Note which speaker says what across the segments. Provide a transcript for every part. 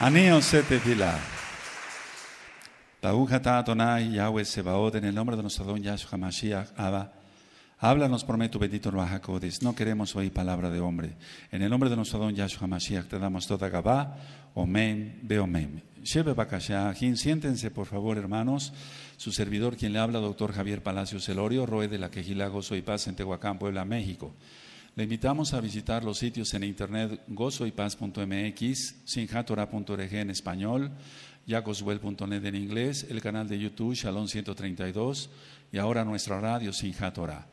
Speaker 1: Yahweh en el nombre de nuestro don Yahshua Mashiach, Abba. Háblanos, prometo, bendito Ruajacodes. No queremos oír palabra de hombre. En el nombre de nuestro don Yahshua Mashiach te damos toda Gabá. Omen, be omen. siéntense, por favor, hermanos. Su servidor, quien le habla, doctor Javier Palacios celorio Roe de la Quejilago, soy y Paz en Tehuacán, Puebla, México. Le invitamos a visitar los sitios en internet gozoypaz.mx, sinjatora.org en español, yacoswell.net en inglés, el canal de YouTube Shalom 132 y ahora nuestra radio Sinjatora.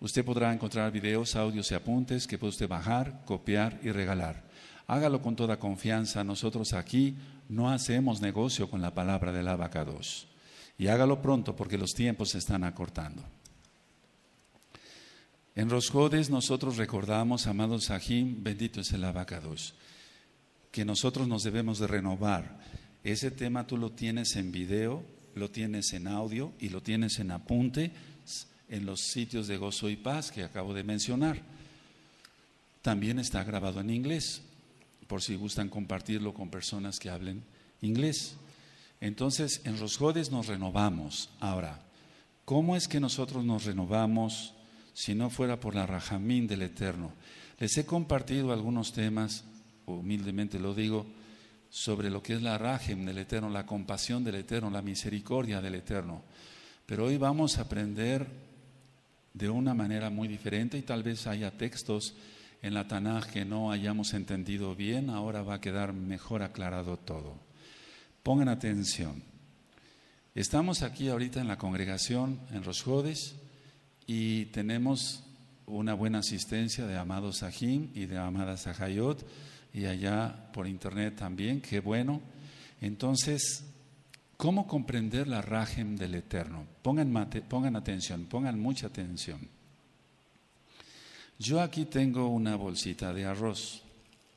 Speaker 1: Usted podrá encontrar videos, audios y apuntes que puede usted bajar, copiar y regalar. Hágalo con toda confianza. Nosotros aquí no hacemos negocio con la palabra del abacados. Y hágalo pronto porque los tiempos se están acortando. En Rosjodes nosotros recordamos, amados Sahim, bendito es el abacados, que nosotros nos debemos de renovar. Ese tema tú lo tienes en video, lo tienes en audio y lo tienes en apunte en los sitios de gozo y paz que acabo de mencionar. También está grabado en inglés, por si gustan compartirlo con personas que hablen inglés. Entonces, en Rosjodes nos renovamos. Ahora, ¿cómo es que nosotros nos renovamos si no fuera por la Rajamín del Eterno. Les he compartido algunos temas, humildemente lo digo, sobre lo que es la Rajem del Eterno, la compasión del Eterno, la misericordia del Eterno. Pero hoy vamos a aprender de una manera muy diferente y tal vez haya textos en la Tanaj que no hayamos entendido bien, ahora va a quedar mejor aclarado todo. Pongan atención. Estamos aquí ahorita en la congregación en Jodes, y tenemos una buena asistencia de Amado Sahim y de Amada Sahayot. y allá por internet también, qué bueno. Entonces, ¿cómo comprender la Rajem del Eterno? Pongan, mate, pongan atención, pongan mucha atención. Yo aquí tengo una bolsita de arroz.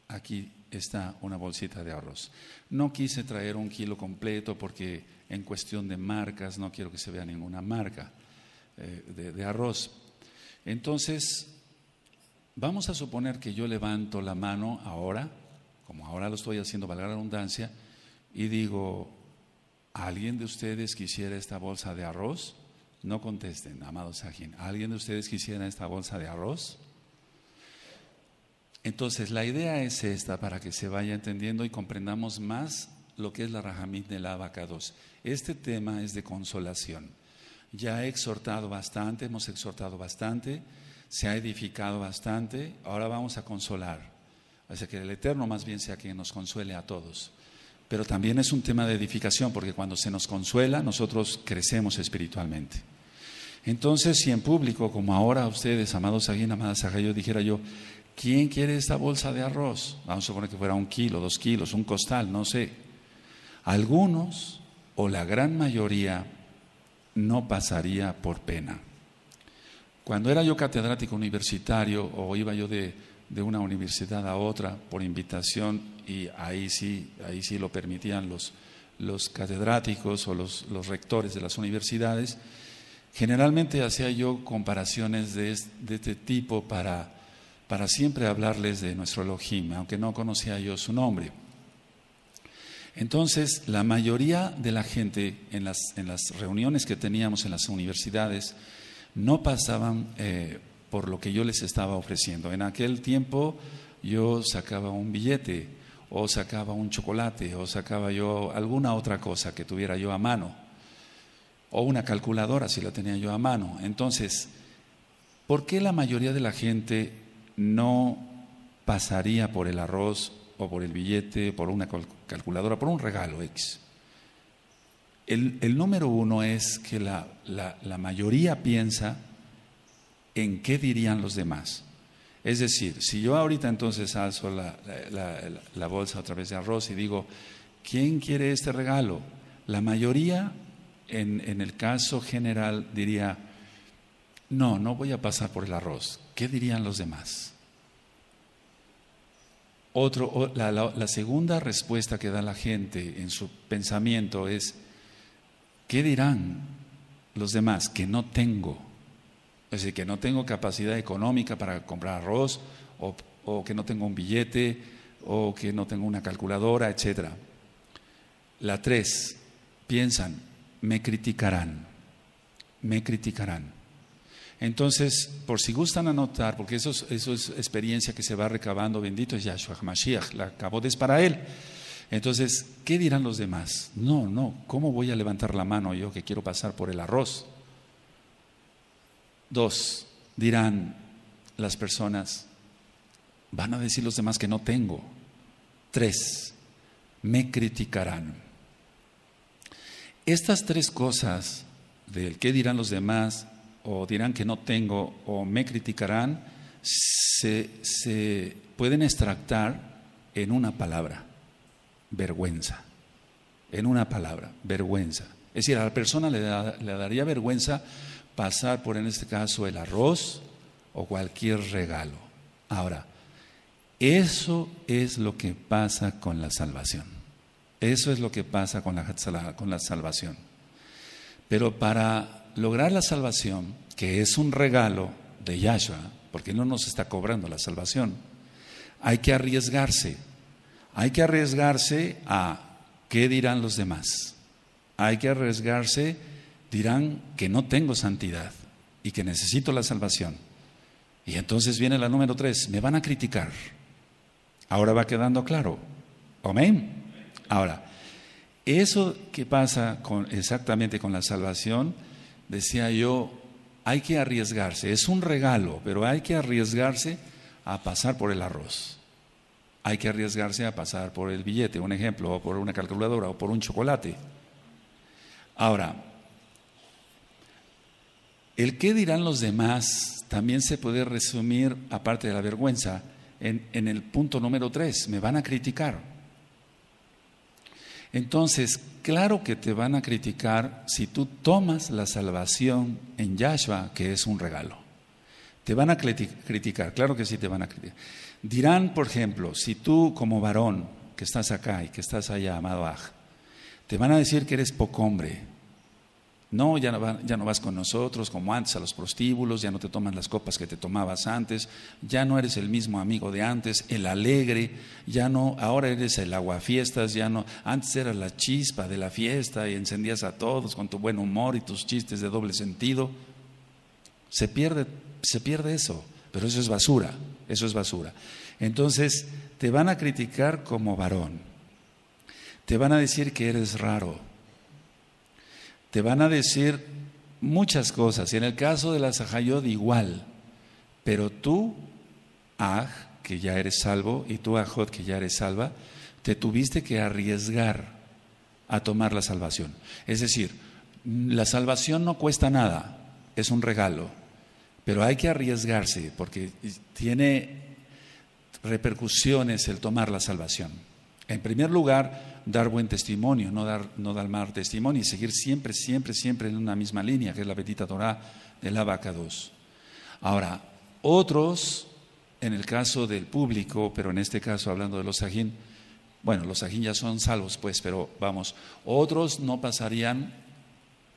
Speaker 1: Aquí está una bolsita de arroz. No quise traer un kilo completo porque en cuestión de marcas no quiero que se vea ninguna marca. Eh, de, arroz. Entonces, vamos a suponer que yo levanto la mano ahora, como ahora lo estoy haciendo, valga la redundancia, y digo, ¿alguien de ustedes quisiera esta bolsa de arroz? No contesten, amados Sajin. ¿Alguien de ustedes quisiera esta bolsa de arroz? Entonces, la idea es esta para que se vaya entendiendo y comprendamos más lo que es la Rajamit de la 2 Este tema es de consolación. Ya he exhortado bastante, hemos exhortado bastante, se ha edificado bastante, ahora vamos a consolar. Así que el Eterno más bien sea quien nos consuele a todos. Pero también es un tema de edificación, porque cuando se nos consuela, nosotros crecemos espiritualmente. Entonces, si en público, como ahora ustedes, amados alguien amadas acá, yo dijera yo, ¿quién quiere esta bolsa de arroz? Vamos a suponer que fuera un kilo, dos kilos, un costal, no sé. Algunos, o la gran mayoría, no pasaría por pena. Cuando era yo catedrático universitario o iba yo de, de una universidad a otra por invitación y ahí sí, ahí sí lo permitían los, los catedráticos o los, los rectores de las universidades, generalmente hacía yo comparaciones de este, tipo para, para siempre hablarles de nuestro Elohim, aunque no conocía yo su nombre. Entonces, la mayoría de la gente en las, en las reuniones que teníamos en las universidades no pasaban eh, por lo que yo les estaba ofreciendo. En aquel tiempo yo sacaba un billete o sacaba un chocolate o sacaba yo alguna otra cosa que tuviera yo a mano o una calculadora si la tenía yo a mano. Entonces, ¿por qué la mayoría de la gente no pasaría por el arroz por el billete, por una calculadora, por un regalo X. El, número uno es que la, mayoría piensa en qué dirían los demás. Es decir, si yo ahorita entonces alzo la, bolsa otra vez de arroz y digo, ¿quién quiere este regalo? La mayoría, en, en, el caso general, diría, no, no voy a pasar por el arroz. ¿Qué dirían los demás? la, segunda respuesta que da la gente en su pensamiento es, ¿qué dirán los demás que no tengo? Es decir, que no tengo capacidad económica para comprar arroz, o, o que no tengo un billete, o que no tengo una calculadora, etc. La tres, piensan, me criticarán, me criticarán. Entonces, por si gustan anotar, porque eso es, experiencia que se va recabando, bendito es Yahshua Hamashiach, la acabó es para él. Entonces, ¿qué dirán los demás? No, no, ¿cómo voy a levantar la mano yo que quiero pasar por el arroz? Dos, dirán las personas, van a decir los demás que no tengo. Tres, me criticarán. Estas tres cosas del qué dirán los demás, o dirán que no tengo o me criticarán, se, pueden extractar en una palabra, vergüenza. En una palabra, vergüenza. Es decir, a la persona le, le daría vergüenza pasar por, en este caso, el arroz o cualquier regalo. Ahora, eso es lo que pasa con la salvación. Eso es lo que pasa con la, con la salvación. Pero para lograr la salvación, que es un regalo de Yahshua, porque no nos está cobrando la salvación, hay que arriesgarse. Hay que arriesgarse a qué dirán los demás. Hay que arriesgarse, dirán que no tengo santidad y que necesito la salvación. Y entonces viene la número tres, me van a criticar. Ahora va quedando claro. Amén. Ahora, eso que pasa exactamente con la salvación, decía yo, hay que arriesgarse, es un regalo, pero hay que arriesgarse a pasar por el arroz. Hay que arriesgarse a pasar por el billete, un ejemplo, o por una calculadora, o por un chocolate. Ahora, el qué dirán los demás también se puede resumir, aparte de la vergüenza, en, el punto número tres, me van a criticar. Entonces, Claro que te van a criticar si tú tomas la salvación en Yahshua, que es un regalo. Te van a criticar, claro que sí te van a criticar. Dirán, por ejemplo, si tú como varón que estás acá y que estás allá, amado Aj, te van a decir que eres poco hombre, no, ya no, vas con nosotros como antes a los prostíbulos, ya no te toman las copas que te tomabas antes, ya no eres el mismo amigo de antes, el alegre, ya no, ahora eres el aguafiestas, ya no, antes eras la chispa de la fiesta y encendías a todos con tu buen humor y tus chistes de doble sentido. Se pierde, se pierde eso, pero eso es basura, eso es basura. Entonces, te van a criticar como varón, te van a decir que eres raro te van a decir muchas cosas. Y en el caso de la Sahayod igual. Pero tú, Aj, que ya eres salvo, y tú, Ajot, que ya eres salva, te tuviste que arriesgar a tomar la salvación. Es decir, la salvación no cuesta nada, es un regalo, pero hay que arriesgarse porque tiene repercusiones el tomar la salvación. En primer lugar, dar buen testimonio, no dar, no dar mal testimonio y seguir siempre, siempre, siempre en una misma línea, que es la bendita Torah de la vaca 2. Ahora, otros, en el caso del público, pero en este caso hablando de los sajín, bueno, los sajín ya son salvos, pues, pero vamos, otros no pasarían,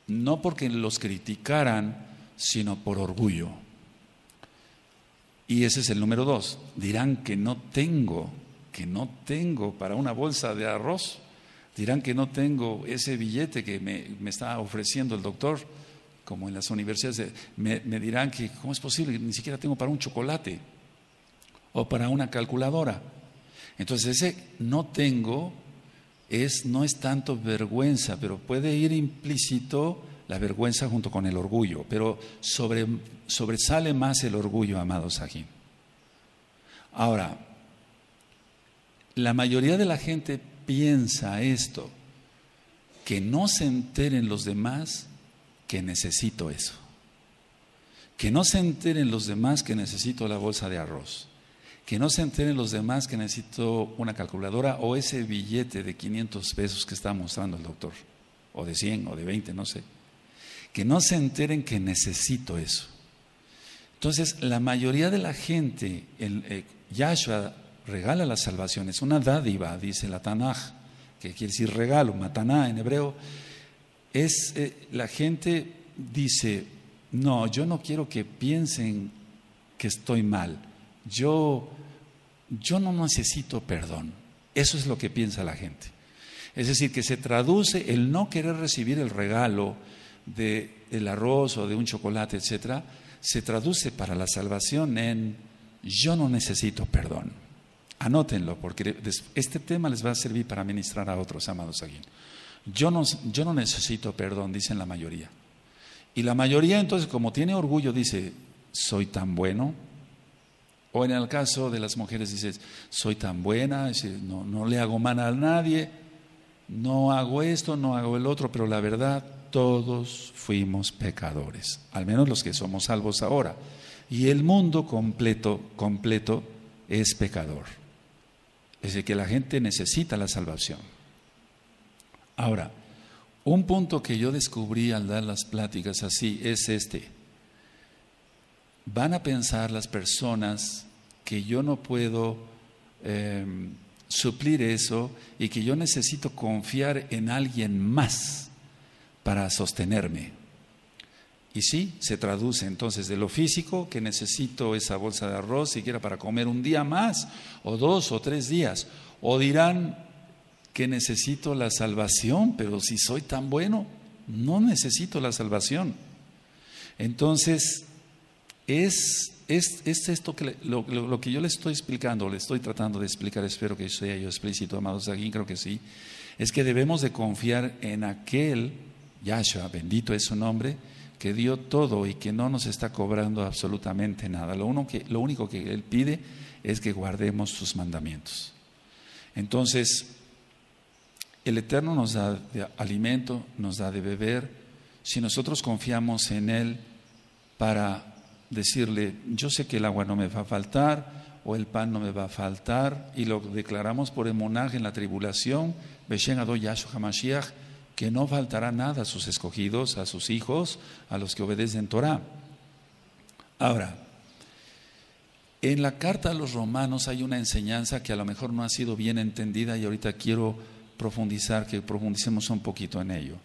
Speaker 1: no porque los criticaran, sino por orgullo. Y ese es el número dos. Dirán que no tengo que no tengo para una bolsa de arroz. Dirán que no tengo ese billete que me, me está ofreciendo el doctor, como en las universidades. Me, dirán que, ¿cómo es posible? Ni siquiera tengo para un chocolate o para una calculadora. Entonces ese no tengo es no es tanto vergüenza, pero puede ir implícito la vergüenza junto con el orgullo, pero sobre, sobresale más el orgullo, amados aquí Ahora, la mayoría de la gente piensa esto, que no se enteren los demás que necesito eso. Que no se enteren los demás que necesito la bolsa de arroz. Que no se enteren los demás que necesito una calculadora o ese billete de 500 pesos que está mostrando el doctor. O de 100 o de 20, no sé. Que no se enteren que necesito eso. Entonces, la mayoría de la gente, el, eh, Yahshua regala la salvación, es una dádiva, dice la Tanaj, que quiere decir regalo, mataná en hebreo. Es, eh, la gente dice, no, yo no quiero que piensen que estoy mal, yo, yo no necesito perdón. Eso es lo que piensa la gente. Es decir, que se traduce el no querer recibir el regalo del el arroz o de un chocolate, etcétera, se traduce para la salvación en yo no necesito perdón. Anótenlo, porque este tema les va a servir para ministrar a otros, amados aquí. Yo no, yo no necesito perdón, dicen la mayoría. Y la mayoría entonces, como tiene orgullo, dice, soy tan bueno. O en el caso de las mujeres, dices, soy tan buena, no, no le hago mal a nadie, no hago esto, no hago el otro, pero la verdad, todos fuimos pecadores, al menos los que somos salvos ahora. Y el mundo completo, completo, es pecador es de que la gente necesita la salvación. Ahora, un punto que yo descubrí al dar las pláticas así es este. Van a pensar las personas que yo no puedo em, suplir eso y que yo necesito confiar en alguien más para sostenerme. Y sí, se traduce entonces de lo físico, que necesito esa bolsa de arroz siquiera para comer un día más, o dos o tres días. O dirán que necesito la salvación, pero si soy tan bueno, no necesito la salvación. Entonces, es, es, esto que lo, que yo le estoy explicando, le estoy tratando de explicar, espero que sea yo explícito, amados aquí, creo que sí, es que debemos de confiar en aquel, Yahshua, bendito es su nombre, que dio todo y que no nos está cobrando absolutamente nada. Lo, uno que, lo único que Él pide es que guardemos sus mandamientos. Entonces, el Eterno nos da de alimento, nos da de beber. Si nosotros confiamos en Él para decirle, yo sé que el agua no me va a faltar o el pan no me va a faltar, y lo declaramos por emunaje en la tribulación, Beshen Adoy Hamashiach, que no faltará nada a sus escogidos, a sus hijos, a los que obedecen Torah. Ahora, en la carta a los romanos hay una enseñanza que a lo mejor no ha sido bien entendida y ahorita quiero profundizar, que profundicemos un poquito en ello.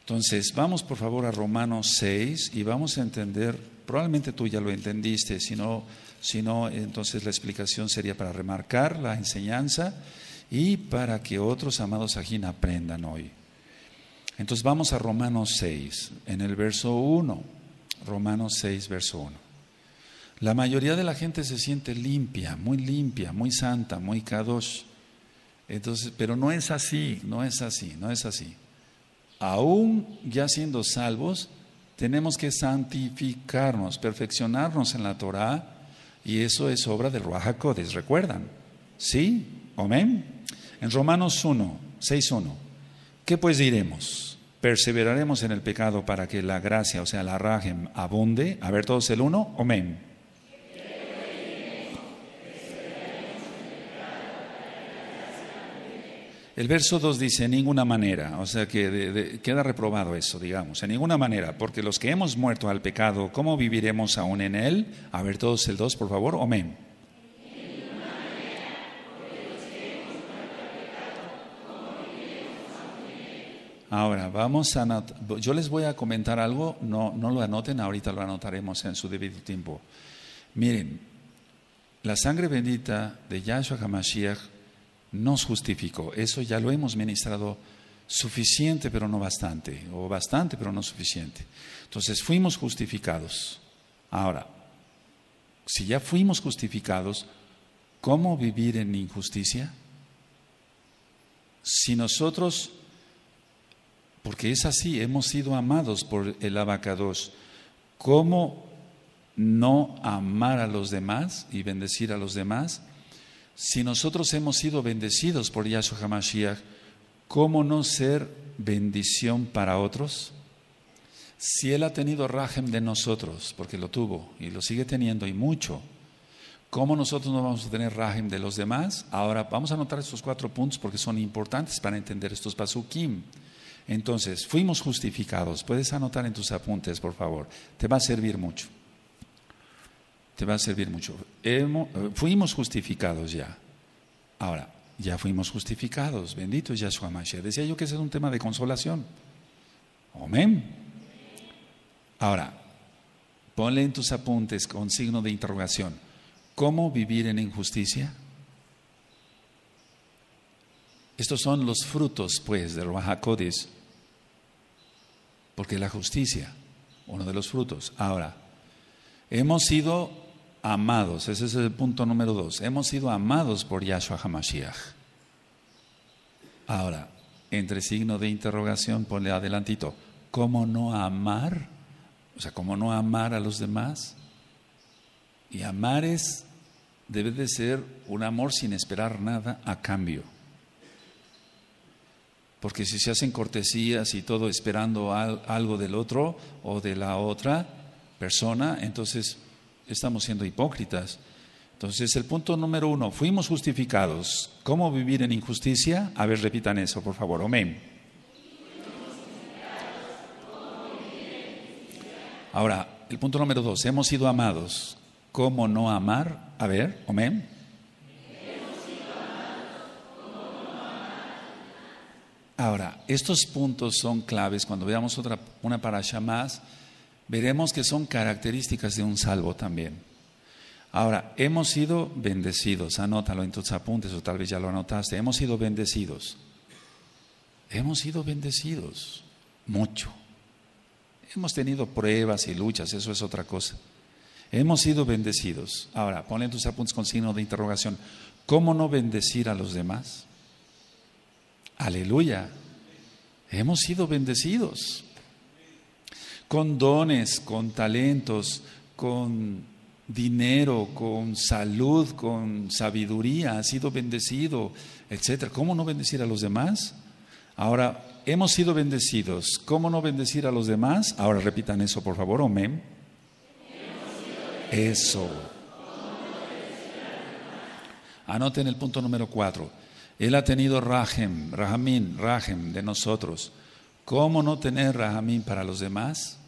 Speaker 1: Entonces, vamos por favor a Romanos 6 y vamos a entender, probablemente tú ya lo entendiste, si no, si no entonces la explicación sería para remarcar la enseñanza y para que otros amados ajín aprendan hoy. Entonces vamos a Romanos 6, en el verso 1. Romanos 6, verso 1. La mayoría de la gente se siente limpia, muy limpia, muy santa, muy kadosh. Entonces, pero no es así, no es así, no es así. Aún ya siendo salvos, tenemos que santificarnos, perfeccionarnos en la Torah y eso es obra del Ruach ¿recuerdan? ¿Sí? ¿Amén? En Romanos 1, 6, 1. ¿Qué pues diremos? ¿Perseveraremos en el pecado para que la gracia, o sea, la rajem, abunde? A ver todos el uno, amén. El verso 2 dice, en ninguna manera, o sea que queda reprobado eso, digamos, en ninguna manera, porque los que hemos muerto al pecado, ¿cómo viviremos aún en él? A ver todos el 2, por favor, amén. Ahora, vamos a... Yo les voy a comentar algo, no, no lo anoten, ahorita lo anotaremos en su debido tiempo. Miren, la sangre bendita de Yahshua HaMashiach nos justificó. Eso ya lo hemos ministrado suficiente, pero no bastante, o bastante, pero no suficiente. Entonces, fuimos justificados. Ahora, si ya fuimos justificados, ¿cómo vivir en injusticia? Si nosotros porque es así, hemos sido amados por el abacados. ¿Cómo no amar a los demás y bendecir a los demás? Si nosotros hemos sido bendecidos por Yahshua HaMashiach, ¿cómo no ser bendición para otros? Si Él ha tenido rajem de nosotros, porque lo tuvo y lo sigue teniendo y mucho, ¿cómo nosotros no vamos a tener rajem de los demás? Ahora vamos a anotar estos cuatro puntos porque son importantes para entender estos pasukim. Entonces, fuimos justificados. Puedes anotar en tus apuntes, por favor. Te va a servir mucho. Te va a servir mucho. Eh, fuimos justificados ya. Ahora, ya fuimos justificados. Bendito es Yahshua Mashiach. Decía yo que ese es un tema de consolación. Amén. Ahora, ponle en tus apuntes con signo de interrogación. ¿Cómo vivir en injusticia? Estos son los frutos, pues, de Rahakodis, porque la justicia, uno de los frutos. Ahora, hemos sido amados, ese es el punto número dos, hemos sido amados por Yahshua HaMashiach. Ahora, entre signo de interrogación, ponle adelantito, ¿cómo no amar? O sea, ¿cómo no amar a los demás? Y amar es, debe de ser un amor sin esperar nada a cambio porque si se hacen cortesías y todo esperando algo del otro o de la otra persona, entonces estamos siendo hipócritas. Entonces, el punto número uno, fuimos justificados. ¿Cómo vivir en injusticia? A ver, repitan eso, por favor. Amén. Ahora, el punto número dos, hemos sido amados. ¿Cómo no amar? A ver, amén. Ahora, estos puntos son claves. Cuando veamos otra, una parasha más, veremos que son características de un salvo también. Ahora, hemos sido bendecidos. Anótalo en tus apuntes o tal vez ya lo anotaste. Hemos sido bendecidos. Hemos sido bendecidos. Mucho. Hemos tenido pruebas y luchas. Eso es otra cosa. Hemos sido bendecidos. Ahora, ponen tus apuntes con signo de interrogación. ¿Cómo no bendecir a los demás? Aleluya. Hemos sido bendecidos con dones, con talentos, con dinero, con salud, con sabiduría, ha sido bendecido, etcétera. ¿Cómo no bendecir a los demás? Ahora, hemos sido bendecidos. ¿Cómo no bendecir a los demás? Ahora repitan eso, por favor. Amén. Eso. Anoten el punto número cuatro. Él ha tenido Rahem, rahamín, Rahem de nosotros. ¿Cómo no tener rahamín para los demás?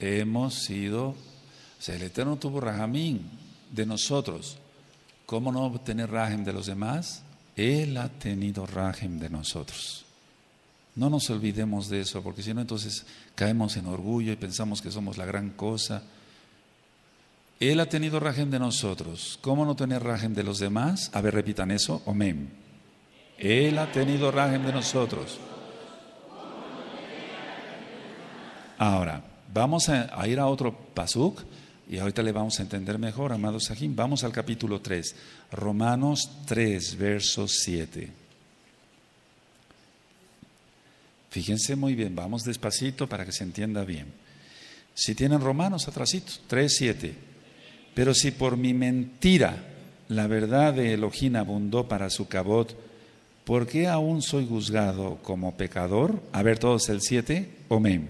Speaker 1: Hemos sido, o sea, el Eterno tuvo rahamín de nosotros. ¿Cómo no tener Rahem de los demás? Él ha tenido Rahem de nosotros. No nos olvidemos de eso, porque si no, entonces caemos en orgullo y pensamos que somos la gran cosa. Él ha tenido rajen de nosotros. ¿Cómo no tener rajen de los demás? A ver, repitan eso. Amén. Él ha tenido rajem de nosotros. Ahora, vamos a, ir a otro pasuk y ahorita le vamos a entender mejor, amado Sahim. Vamos al capítulo 3, Romanos 3, verso 7. Fíjense muy bien, vamos despacito para que se entienda bien. Si tienen Romanos, atrasito, 3, 7. Pero si por mi mentira la verdad de Elohim abundó para su cabot, ¿por qué aún soy juzgado como pecador? A ver todos el 7, Amén.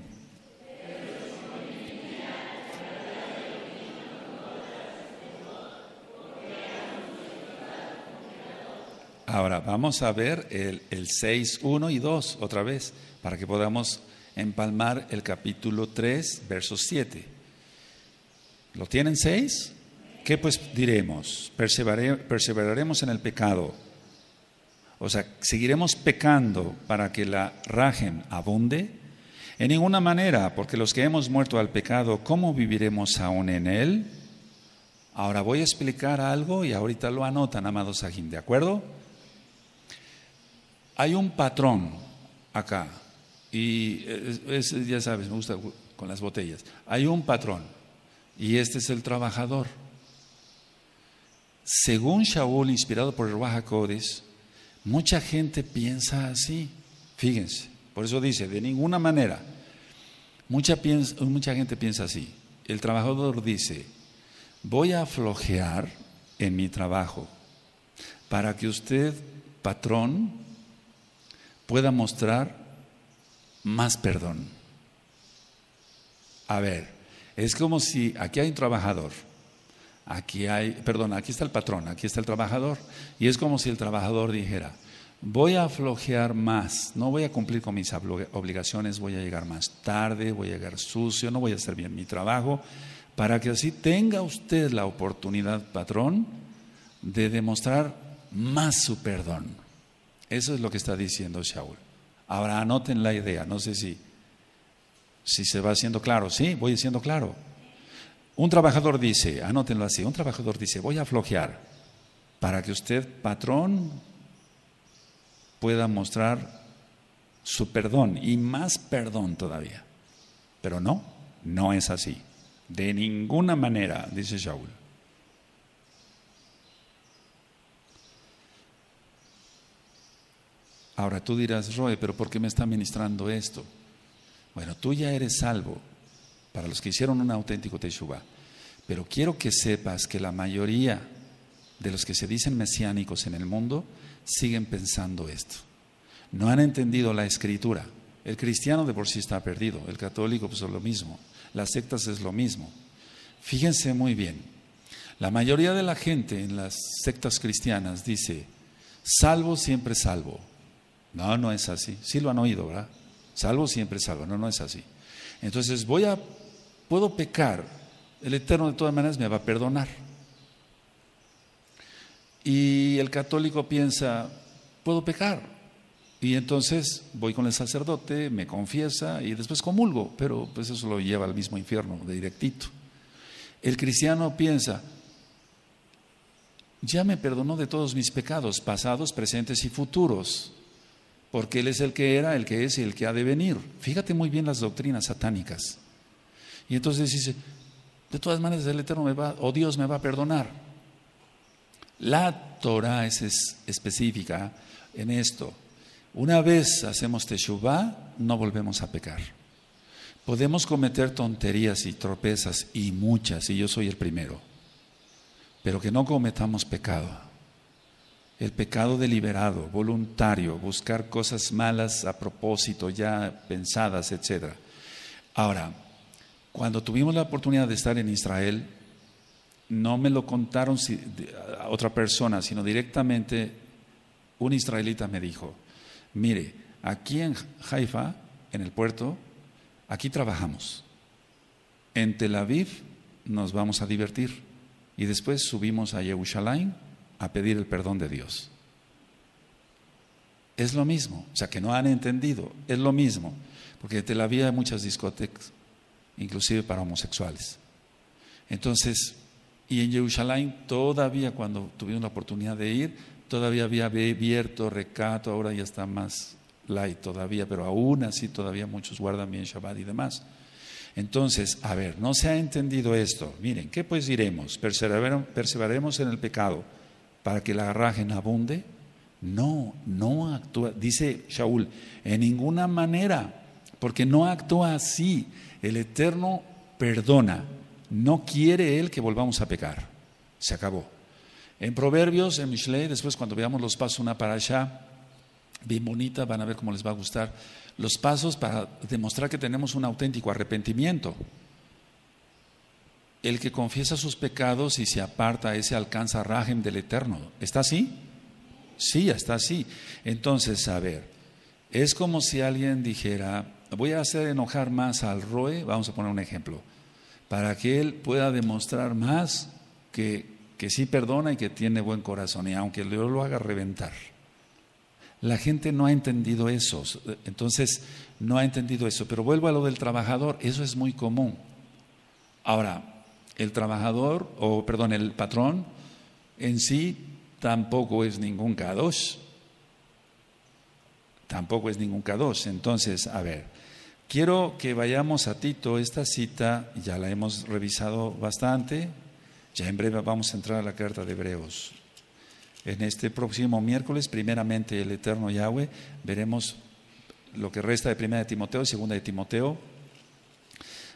Speaker 1: Ahora vamos a ver el, 6, 1 y 2 otra vez, para que podamos empalmar el capítulo 3, versos 7. ¿Lo tienen seis? ¿Qué pues diremos? perseveraremos en el pecado. O sea, ¿seguiremos pecando para que la rajen abunde? En ninguna manera, porque los que hemos muerto al pecado, ¿cómo viviremos aún en él? Ahora voy a explicar algo y ahorita lo anotan, amados ajín. ¿de acuerdo? Hay un patrón acá, y ya sabes, me gusta con las botellas. Hay un patrón y este es el trabajador. Según Shaul, inspirado por el Codes, mucha gente piensa así. Fíjense, por eso dice, de ninguna manera. Mucha, mucha gente piensa así. El trabajador dice, voy a flojear en mi trabajo para que usted, patrón, pueda mostrar más perdón. A ver, es como si aquí hay un trabajador, aquí hay, perdón, aquí está el patrón, aquí está el trabajador, y es como si el trabajador dijera, voy a flojear más, no voy a cumplir con mis obligaciones, voy a llegar más tarde, voy a llegar sucio, no voy a hacer bien mi trabajo, para que así tenga usted la oportunidad, patrón, de demostrar más su perdón. Eso es lo que está diciendo Shaul. Ahora anoten la idea, no sé si si se va haciendo claro, sí, voy haciendo claro. Un trabajador dice, anótenlo así, un trabajador dice, voy a flojear para que usted, patrón, pueda mostrar su perdón y más perdón todavía. Pero no, no es así. De ninguna manera, dice Shaul. Ahora tú dirás, Roy, pero ¿por qué me está ministrando esto? Bueno, tú ya eres salvo para los que hicieron un auténtico Teshuvah. Pero quiero que sepas que la mayoría de los que se dicen mesiánicos en el mundo siguen pensando esto. No han entendido la escritura. El cristiano de por sí está perdido, el católico pues es lo mismo, las sectas es lo mismo. Fíjense muy bien, la mayoría de la gente en las sectas cristianas dice, salvo siempre salvo. No, no es así, sí lo han oído, ¿verdad? Salvo siempre salvo. No, no es así. Entonces voy a, puedo pecar. El Eterno de todas maneras me va a perdonar. Y el católico piensa, puedo pecar. Y entonces voy con el sacerdote, me confiesa y después comulgo, pero pues eso lo lleva al mismo infierno, de directito. El cristiano piensa, ya me perdonó de todos mis pecados, pasados, presentes y futuros porque Él es el que era, el que es y el que ha de venir. Fíjate muy bien las doctrinas satánicas. Y entonces dice, de todas maneras el Eterno me va, o Dios me va a perdonar. La Torah es, específica en esto. Una vez hacemos Teshuvah, no volvemos a pecar. Podemos cometer tonterías y tropezas y muchas, y yo soy el primero, pero que no cometamos pecado. El pecado deliberado, voluntario, buscar cosas malas a propósito, ya pensadas, etc. Ahora, cuando tuvimos la oportunidad de estar en Israel, no me lo contaron a otra persona, sino directamente un israelita me dijo, mire, aquí en Haifa, en el puerto, aquí trabajamos. En Tel Aviv nos vamos a divertir y después subimos a Jerusalén a pedir el perdón de Dios. Es lo mismo, o sea que no han entendido, es lo mismo, porque te la había muchas discotecas, inclusive para homosexuales. Entonces, y en Jerusalén todavía cuando tuvieron la oportunidad de ir, todavía había abierto recato, ahora ya está más light todavía, pero aún así todavía muchos guardan bien Shabbat y demás. Entonces, a ver, no se ha entendido esto. Miren, ¿qué pues diremos? Perseveraremos en el pecado para que la rajen abunde? No, no actúa, dice Shaul, en ninguna manera, porque no actúa así. El Eterno perdona, no quiere Él que volvamos a pecar. Se acabó. En Proverbios, en Mishle, después cuando veamos los pasos, una para allá, bien bonita, van a ver cómo les va a gustar, los pasos para demostrar que tenemos un auténtico arrepentimiento. El que confiesa sus pecados y se aparta, ese alcanza rajem del eterno. ¿Está así? Sí, está así. Entonces, a ver, es como si alguien dijera, voy a hacer enojar más al Roe, vamos a poner un ejemplo, para que él pueda demostrar más que, que sí perdona y que tiene buen corazón, y aunque yo lo haga reventar. La gente no ha entendido eso, entonces no ha entendido eso, pero vuelvo a lo del trabajador, eso es muy común. Ahora, el trabajador, o perdón, el patrón en sí tampoco es ningún K2. Tampoco es ningún K2. Entonces, a ver, quiero que vayamos a Tito. Esta cita ya la hemos revisado bastante. Ya en breve vamos a entrar a la carta de Hebreos. En este próximo miércoles, primeramente el Eterno Yahweh, veremos lo que resta de primera de Timoteo y segunda de Timoteo,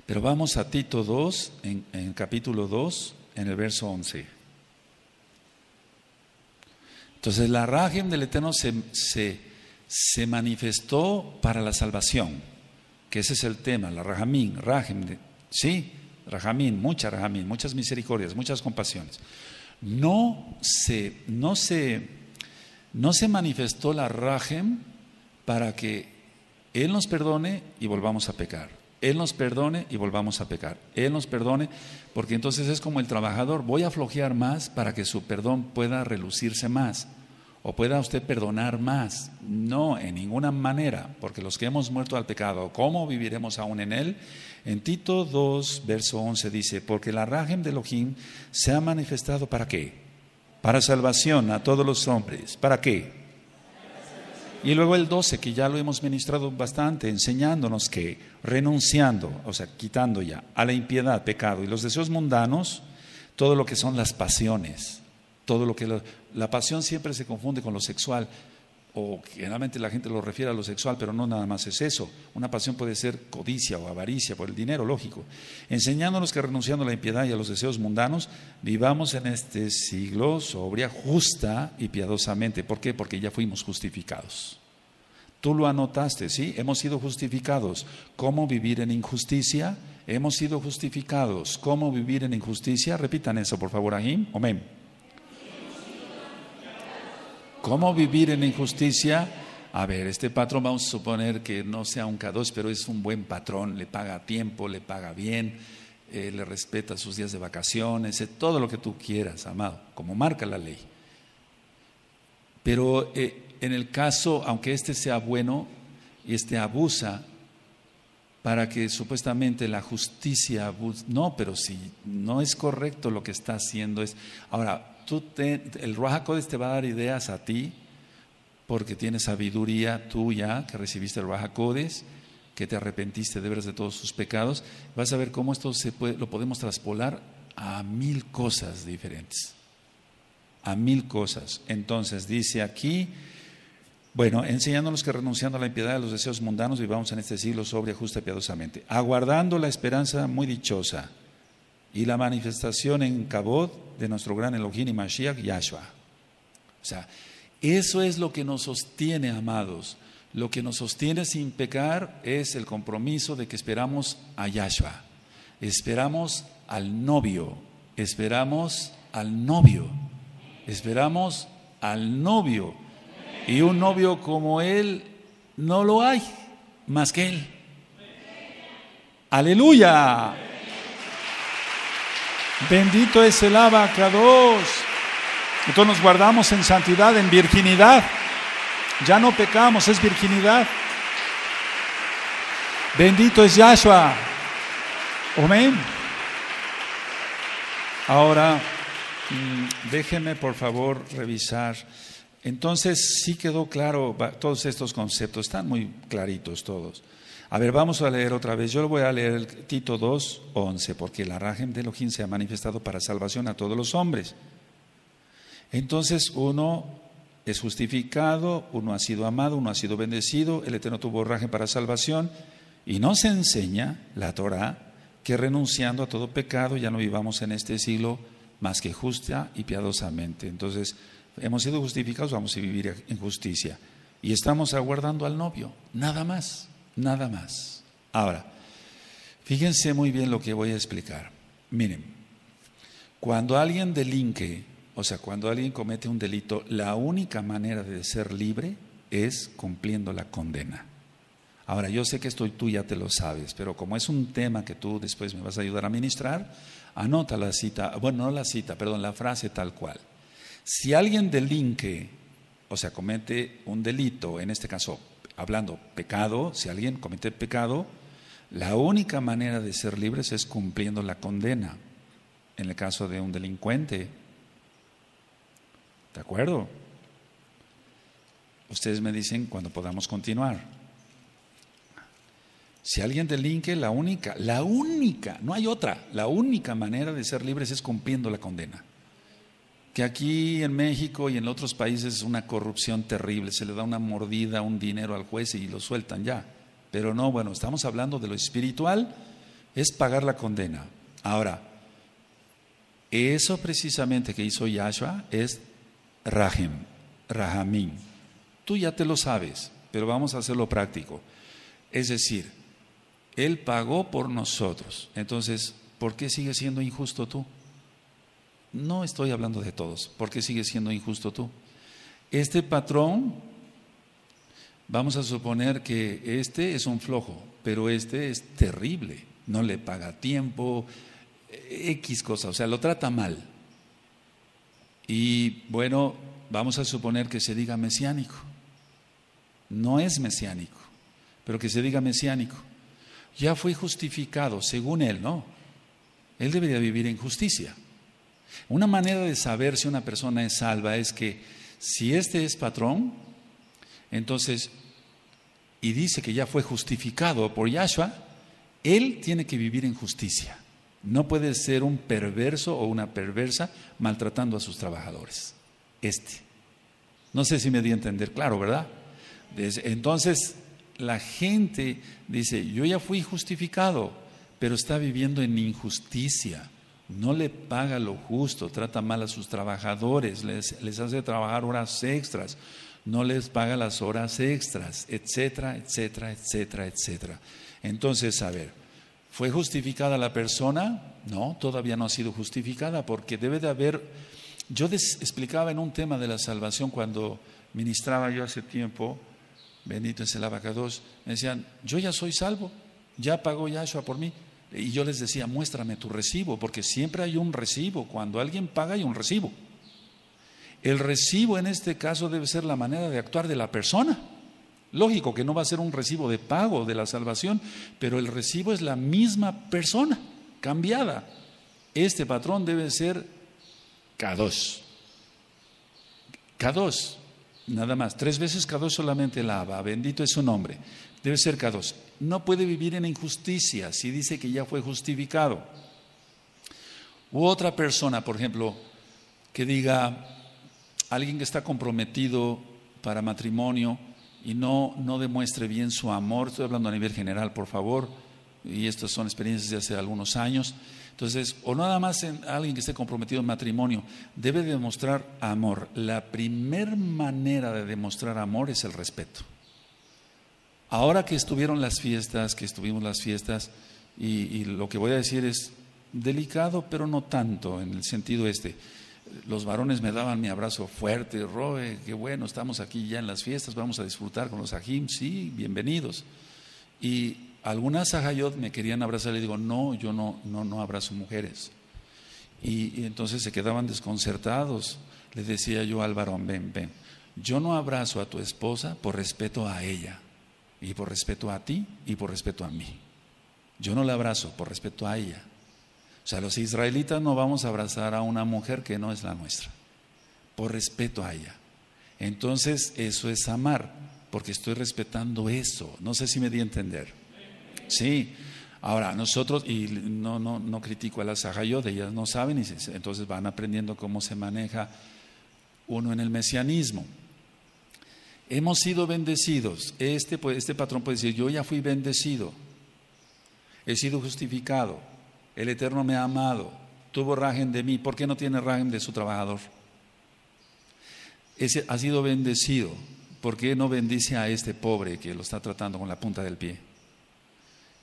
Speaker 1: pero vamos a Tito 2, en, en capítulo 2, en el verso 11. Entonces la rajem del Eterno se, manifestó para la salvación, que ese es el tema, la rajamín, rajem, de, sí, rajamín, mucha rajamín, muchas misericordias, muchas compasiones. No se, no se, no se manifestó la rajem para que Él nos perdone y volvamos a pecar. Él nos perdone y volvamos a pecar. Él nos perdone, porque entonces es como el trabajador, voy a flojear más para que su perdón pueda relucirse más o pueda usted perdonar más. No, en ninguna manera, porque los que hemos muerto al pecado, ¿cómo viviremos aún en él? En Tito 2, verso 11 dice, porque la rajem de Elohim se ha manifestado para qué? Para salvación a todos los hombres. ¿Para qué? Y luego el 12, que ya lo hemos ministrado bastante, enseñándonos que renunciando, o sea, quitando ya a la impiedad, pecado y los deseos mundanos, todo lo que son las pasiones, todo lo que la pasión siempre se confunde con lo sexual, o generalmente la gente lo refiere a lo sexual, pero no nada más es eso. Una pasión puede ser codicia o avaricia por el dinero, lógico. Enseñándonos que renunciando a la impiedad y a los deseos mundanos, vivamos en este siglo sobria, justa y piadosamente. ¿Por qué? Porque ya fuimos justificados. Tú lo anotaste, ¿sí? Hemos sido justificados. ¿Cómo vivir en injusticia? Hemos sido justificados. ¿Cómo vivir en injusticia? Repitan eso, por favor, Ahim. Amén. ¿Cómo vivir en injusticia? A ver, este patrón vamos a suponer que no sea un K2, pero es un buen patrón, le paga tiempo, le paga bien, eh, le respeta sus días de vacaciones, eh, todo lo que tú quieras, amado, como marca la ley. Pero eh, en el caso, aunque este sea bueno y este abusa, para que supuestamente la justicia abuse, no, pero si no es correcto lo que está haciendo es, ahora, tú el te va a dar ideas a ti porque tienes sabiduría tuya que recibiste el Codes, que te arrepentiste de veras de todos sus pecados, vas a ver cómo esto se lo podemos traspolar a mil cosas diferentes. A mil cosas. Entonces dice aquí, bueno, enseñándonos que renunciando a la impiedad de los deseos mundanos vivamos en este siglo sobre justa y piadosamente, aguardando la esperanza muy dichosa y la manifestación en Kabod de nuestro gran Elohim y Mashiach, Yahshua. O sea, eso es lo que nos sostiene, amados. Lo que nos sostiene sin pecar es el compromiso de que esperamos a Yahshua. Esperamos al novio. Esperamos al novio. Esperamos al novio. Y un novio como él no lo hay más que él. Aleluya. Bendito es el abacados. Entonces nos guardamos en santidad, en virginidad. Ya no pecamos, es virginidad. Bendito es Yahshua. Amén. Ahora, mm, déjeme por favor revisar. Entonces, sí quedó claro todos estos conceptos, están muy claritos todos. A ver, vamos a leer otra vez. Yo le voy a leer el Tito 2, 11, porque la Rajem de Elohim se ha manifestado para salvación a todos los hombres. Entonces uno es justificado, uno ha sido amado, uno ha sido bendecido, el Eterno tuvo Rajem para salvación y nos enseña la Torah que renunciando a todo pecado ya no vivamos en este siglo más que justa y piadosamente. Entonces hemos sido justificados, vamos a vivir en justicia y estamos aguardando al novio, nada más nada más. Ahora, fíjense muy bien lo que voy a explicar. Miren, cuando alguien delinque, o sea, cuando alguien comete un delito, la única manera de ser libre es cumpliendo la condena. Ahora, yo sé que esto tú ya te lo sabes, pero como es un tema que tú después me vas a ayudar a ministrar, anota la cita, bueno, no la cita, perdón, la frase tal cual. Si alguien delinque, o sea, comete un delito, en este caso hablando pecado, si alguien comete pecado, la única manera de ser libres es cumpliendo la condena. En el caso de un delincuente, ¿de acuerdo? Ustedes me dicen cuando podamos continuar. Si alguien delinque, la única, la única, no hay otra, la única manera de ser libres es cumpliendo la condena que aquí en México y en otros países es una corrupción terrible, se le da una mordida, un dinero al juez y lo sueltan ya. Pero no, bueno, estamos hablando de lo espiritual, es pagar la condena. Ahora, eso precisamente que hizo Yahshua es Rahem, Rahamín. Tú ya te lo sabes, pero vamos a hacerlo práctico. Es decir, Él pagó por nosotros. Entonces, ¿por qué sigues siendo injusto tú? No estoy hablando de todos, porque sigue siendo injusto tú. Este patrón, vamos a suponer que este es un flojo, pero este es terrible, no le paga tiempo, eh, X cosa, o sea, lo trata mal. Y bueno, vamos a suponer que se diga mesiánico. No es mesiánico, pero que se diga mesiánico. Ya fue justificado, según él, ¿no? Él debería vivir en justicia. Una manera de saber si una persona es salva es que si este es patrón, entonces, y dice que ya fue justificado por Yahshua, él tiene que vivir en justicia. No puede ser un perverso o una perversa maltratando a sus trabajadores. Este. No sé si me di a entender, claro, ¿verdad? Entonces, la gente dice, yo ya fui justificado, pero está viviendo en injusticia no le paga lo justo, trata mal a sus trabajadores, les, hace trabajar horas extras, no les paga las horas extras, etcétera, etcétera, etcétera, etcétera. Entonces, a ver, ¿fue justificada la persona? No, todavía no ha sido justificada porque debe de haber... Yo les explicaba en un tema de la salvación cuando ministraba yo hace tiempo, bendito es el abacados, me decían, yo ya soy salvo, ya pagó Yahshua por mí, y yo les decía, muéstrame tu recibo, porque siempre hay un recibo. Cuando alguien paga hay un recibo. El recibo en este caso debe ser la manera de actuar de la persona. Lógico que no va a ser un recibo de pago de la salvación, pero el recibo es la misma persona, cambiada. Este patrón debe ser K2. K2, Nada más. Tres veces cada dos solamente lava. Bendito es su nombre. Debe ser cada No puede vivir en injusticia si dice que ya fue justificado. U otra persona, por ejemplo, que diga, alguien que está comprometido para matrimonio y no, no demuestre bien su amor, estoy hablando a nivel general, por favor, y estas son experiencias de hace algunos años, entonces, o nada más en alguien que esté comprometido en matrimonio, debe demostrar amor. La primer manera de demostrar amor es el respeto. Ahora que estuvieron las fiestas, que estuvimos las fiestas, y, lo que voy a decir es delicado, pero no tanto, en el sentido este los varones me daban mi abrazo fuerte, Roe, qué bueno, estamos aquí ya en las fiestas, vamos a disfrutar con los ajim, sí, bienvenidos. Y algunas Sahayot me querían abrazar, le digo, no, yo no, no, no abrazo mujeres. Y, entonces se quedaban desconcertados. Le decía yo al varón, ven, ven, yo no abrazo a tu esposa por respeto a ella, y por respeto a ti, y por respeto a mí. Yo no la abrazo por respeto a ella. O sea, los israelitas no vamos a abrazar a una mujer que no es la nuestra, por respeto a ella. Entonces, eso es amar, porque estoy respetando eso. No sé si me di a entender. Sí. Ahora, nosotros, y no, no, no critico a las de ellas no saben, y entonces van aprendiendo cómo se maneja uno en el mesianismo. Hemos sido bendecidos. Este, pues, este patrón puede decir, yo ya fui bendecido, he sido justificado, el Eterno me ha amado, tuvo rajen de mí, ¿por qué no tiene rajen de su trabajador? Ese ha sido bendecido, ¿por qué no bendice a este pobre que lo está tratando con la punta del pie?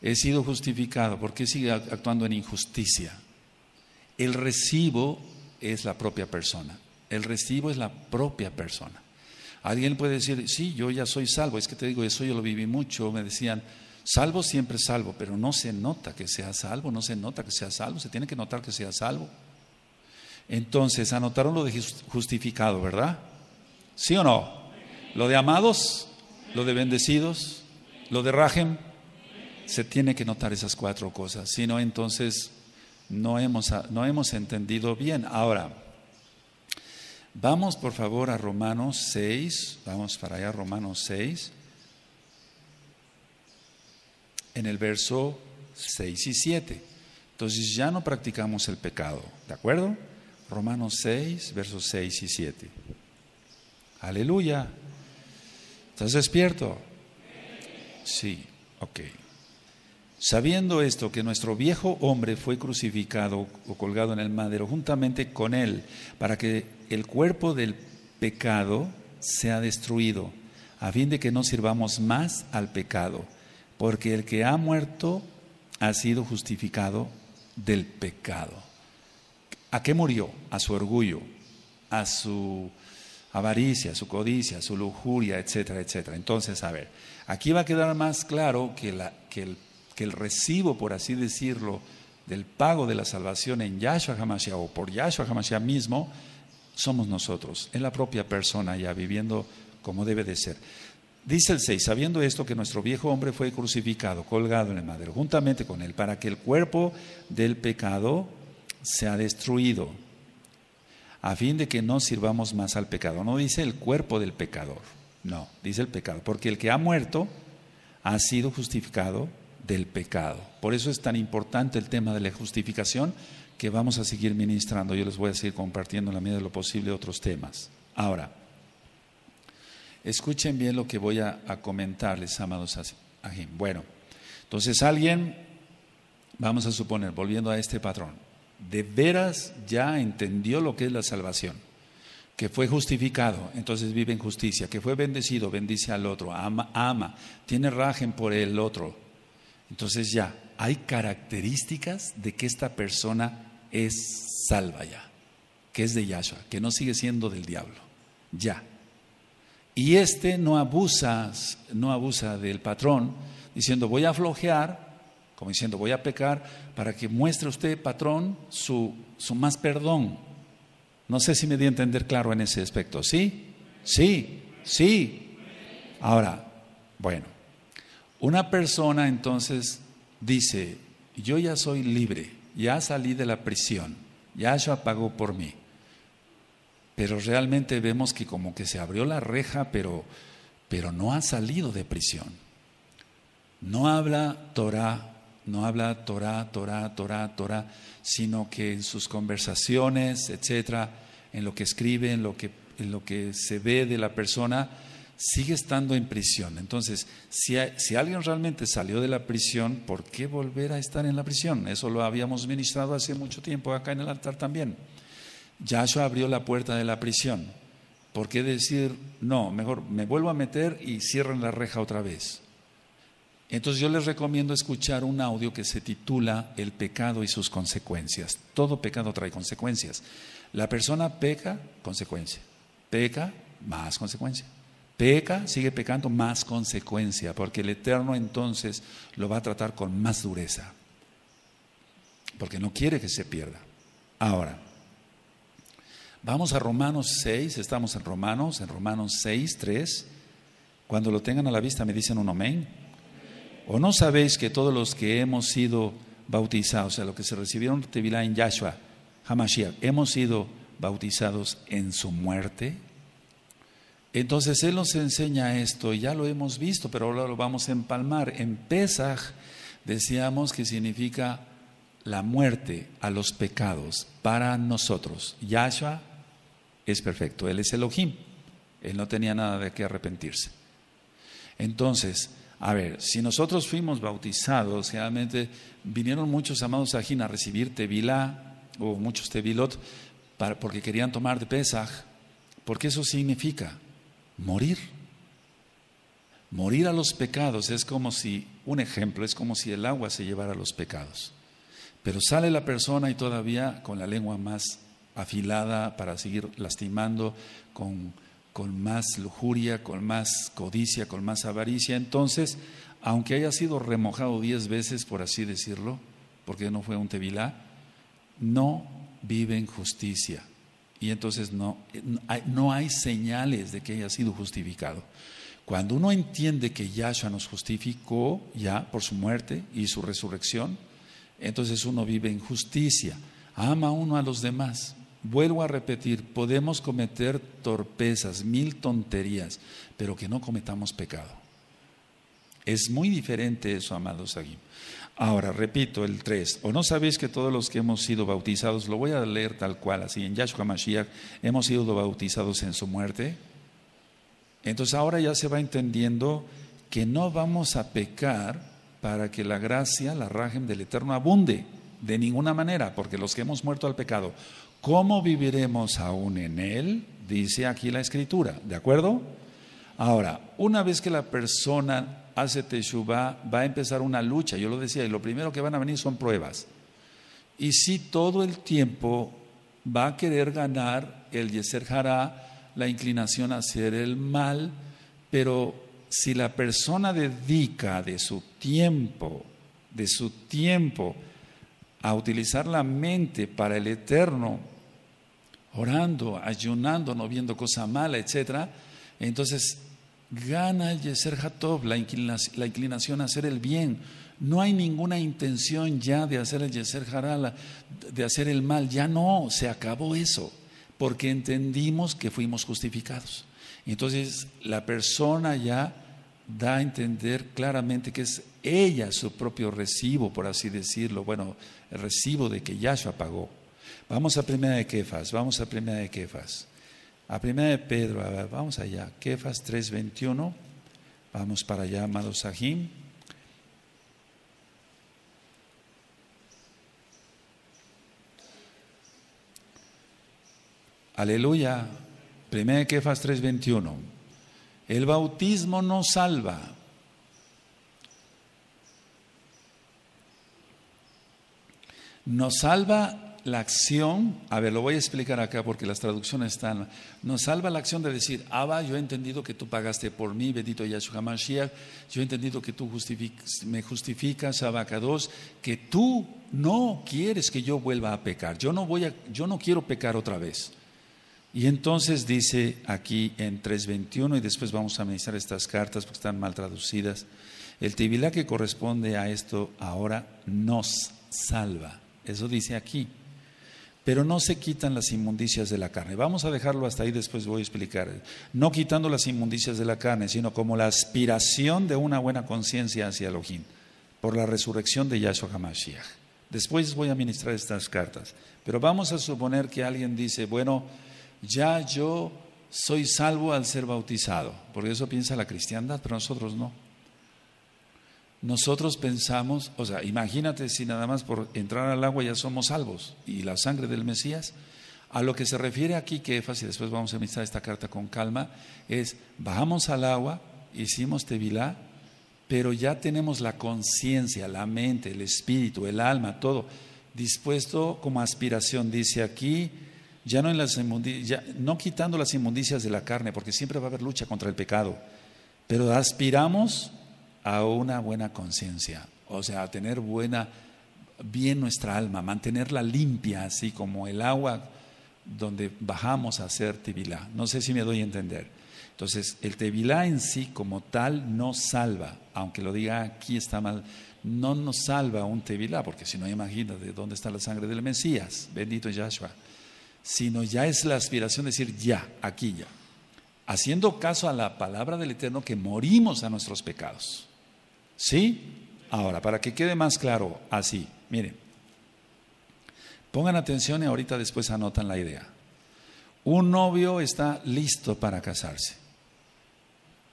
Speaker 1: he sido justificado, ¿por qué sigue actuando en injusticia? El recibo es la propia persona. El recibo es la propia persona. Alguien puede decir, sí, yo ya soy salvo. Es que te digo, eso yo lo viví mucho. Me decían, salvo siempre salvo, pero no se nota que sea salvo, no se nota que sea salvo, se tiene que notar que sea salvo. Entonces, anotaron lo de justificado, ¿verdad? ¿Sí o no? Lo de amados, lo de bendecidos, lo de rajem. Se tiene que notar esas cuatro cosas, si no, entonces no hemos, no hemos entendido bien. Ahora, vamos por favor a Romanos 6, vamos para allá, Romanos 6, en el verso 6 y 7. Entonces ya no practicamos el pecado, ¿de acuerdo? Romanos 6, versos 6 y 7. Aleluya. ¿Estás despierto? Sí, ok. Sabiendo esto, que nuestro viejo hombre fue crucificado o colgado en el madero juntamente con él, para que el cuerpo del pecado sea destruido, a fin de que no sirvamos más al pecado, porque el que ha muerto ha sido justificado del pecado. ¿A qué murió? A su orgullo, a su avaricia, a su codicia, a su lujuria, etcétera, etcétera. Entonces, a ver, aquí va a quedar más claro que, la, que el que el recibo, por así decirlo, del pago de la salvación en Yahshua Hamashiach o por Yahshua Hamashiach mismo, somos nosotros, en la propia persona ya viviendo como debe de ser. Dice el 6, sabiendo esto que nuestro viejo hombre fue crucificado, colgado en el madero, juntamente con él, para que el cuerpo del pecado sea destruido, a fin de que no sirvamos más al pecado. No dice el cuerpo del pecador, no, dice el pecado, porque el que ha muerto ha sido justificado del pecado. Por eso es tan importante el tema de la justificación que vamos a seguir ministrando. Yo les voy a seguir compartiendo en la medida de lo posible otros temas. Ahora, escuchen bien lo que voy a, comentarles, amados Bueno, entonces alguien, vamos a suponer, volviendo a este patrón, de veras ya entendió lo que es la salvación, que fue justificado, entonces vive en justicia, que fue bendecido, bendice al otro, ama, ama tiene rajen por el otro, entonces ya hay características de que esta persona es salva ya, que es de Yahshua, que no sigue siendo del diablo, ya. Y este no abusa, no abusa del patrón, diciendo voy a flojear, como diciendo voy a pecar, para que muestre usted, patrón, su, su más perdón. No sé si me di a entender claro en ese aspecto, ¿sí? Sí, sí. Ahora, bueno, una persona entonces dice, yo ya soy libre, ya salí de la prisión, ya yo apagó por mí. Pero realmente vemos que como que se abrió la reja, pero, pero no ha salido de prisión. No habla Torah, no habla Torah, Torah, Torah, Torah, sino que en sus conversaciones, etcétera, en lo que escribe, en lo que, en lo que se ve de la persona, sigue estando en prisión. Entonces, si, alguien realmente salió de la prisión, ¿por qué volver a estar en la prisión? Eso lo habíamos ministrado hace mucho tiempo acá en el altar también. Yahshua abrió la puerta de la prisión. ¿Por qué decir, no, mejor me vuelvo a meter y cierran la reja otra vez? Entonces yo les recomiendo escuchar un audio que se titula El pecado y sus consecuencias. Todo pecado trae consecuencias. La persona peca, consecuencia. Peca, más consecuencia peca, sigue pecando, más consecuencia, porque el Eterno entonces lo va a tratar con más dureza, porque no quiere que se pierda. Ahora, vamos a Romanos 6, estamos en Romanos, en Romanos 6, 3. Cuando lo tengan a la vista me dicen un amén. ¿O no sabéis que todos los que hemos sido bautizados, o sea, los que se recibieron Tevilá en Yahshua, Hamashiach, hemos sido bautizados en su muerte? Entonces Él nos enseña esto, ya lo hemos visto, pero ahora lo vamos a empalmar. En Pesaj decíamos que significa la muerte a los pecados para nosotros. Yahshua es perfecto, Él es Elohim, Él no tenía nada de qué arrepentirse. Entonces, a ver, si nosotros fuimos bautizados, realmente vinieron muchos amados a Jina a recibir Tevilá o muchos Tevilot porque querían tomar de Pesaj, porque eso significa morir. Morir a los pecados es como si, un ejemplo, es como si el agua se llevara a los pecados. Pero sale la persona y todavía con la lengua más afilada para seguir lastimando, con, con más lujuria, con más codicia, con más avaricia. Entonces, aunque haya sido remojado diez veces, por así decirlo, porque no fue un tevilá, no vive en justicia y entonces eh, no, no hay señales de que haya sido justificado. Cuando uno entiende que Yahshua nos justificó ya por su muerte y su resurrección, entonces uno vive en justicia, ama uno a los demás. Vuelvo a repetir, podemos cometer torpezas, mil tonterías, pero que no cometamos pecado. Es muy diferente eso, amados aquí. Ahora, repito el 3. ¿O no sabéis que todos los que hemos sido bautizados, lo voy a leer tal cual, así en Yahshua Mashiach, hemos sido bautizados en su muerte? Entonces ahora ya se va entendiendo que no vamos a pecar para que la gracia, la rajem del Eterno abunde, de ninguna manera, porque los que hemos muerto al pecado, ¿cómo viviremos aún en él? Dice aquí la escritura, ¿de acuerdo? Ahora, una vez que la persona hace Teshuvah, va a empezar una lucha. Yo lo decía, y lo primero que van a venir son pruebas. Y si todo el tiempo va a querer ganar el Yeser Hará, la inclinación a hacer el mal, pero si la persona dedica de su tiempo, de su tiempo, a utilizar la mente para el eterno, orando, ayunando, no viendo cosa mala, etc., entonces gana el Yeser Hatov, la inclinación a hacer el bien. No hay ninguna intención ya de hacer el Yeser de hacer el mal. Ya no, se acabó eso, porque entendimos que fuimos justificados. Entonces, la persona ya da a entender claramente que es ella su propio recibo, por así decirlo. Bueno, el recibo de que Yahshua pagó. Vamos a primera de Kefas, vamos a primera de Kefas. A primera de Pedro, a vamos allá, Kefas 3:21, vamos para allá, amado Sahim. Aleluya, primera de Kefas 3:21. El bautismo nos salva. Nos salva la acción, a ver, lo voy a explicar acá porque las traducciones están, nos salva la acción de decir, Abba, yo he entendido que tú pagaste por mí, bendito Yahshua Mashiach, yo he entendido que tú me justificas, Abba que tú no quieres que yo vuelva a pecar, yo no, voy a, yo no quiero pecar otra vez. Y entonces dice aquí en 3.21, y después vamos a analizar estas cartas porque están mal traducidas, el tibilá que corresponde a esto ahora nos salva. Eso dice aquí pero no se quitan las inmundicias de la carne. Vamos a dejarlo hasta ahí, después voy a explicar. No quitando las inmundicias de la carne, sino como la aspiración de una buena conciencia hacia Elohim, por la resurrección de Yahshua HaMashiach. Después voy a ministrar estas cartas, pero vamos a suponer que alguien dice, bueno, ya yo soy salvo al ser bautizado, porque eso piensa la cristiandad, pero nosotros no. Nosotros pensamos, o sea, imagínate si nada más por entrar al agua ya somos salvos y la sangre del Mesías. A lo que se refiere aquí Kefas, y después vamos a empezar esta carta con calma, es bajamos al agua, hicimos tevilá, pero ya tenemos la conciencia, la mente, el espíritu, el alma, todo dispuesto como aspiración, dice aquí, ya no, en las ya, no quitando las inmundicias de la carne, porque siempre va a haber lucha contra el pecado, pero aspiramos a una buena conciencia, o sea, a tener buena, bien nuestra alma, mantenerla limpia, así como el agua donde bajamos a hacer tevilá. No sé si me doy a entender. Entonces, el tevilá en sí como tal no salva, aunque lo diga aquí está mal, no nos salva un tevilá, porque si no imagina de dónde está la sangre del Mesías, bendito Yahshua, sino ya es la aspiración de decir ya, aquí ya, haciendo caso a la palabra del Eterno que morimos a nuestros pecados. ¿Sí? Ahora, para que quede más claro, así, miren, pongan atención y ahorita después anotan la idea. Un novio está listo para casarse.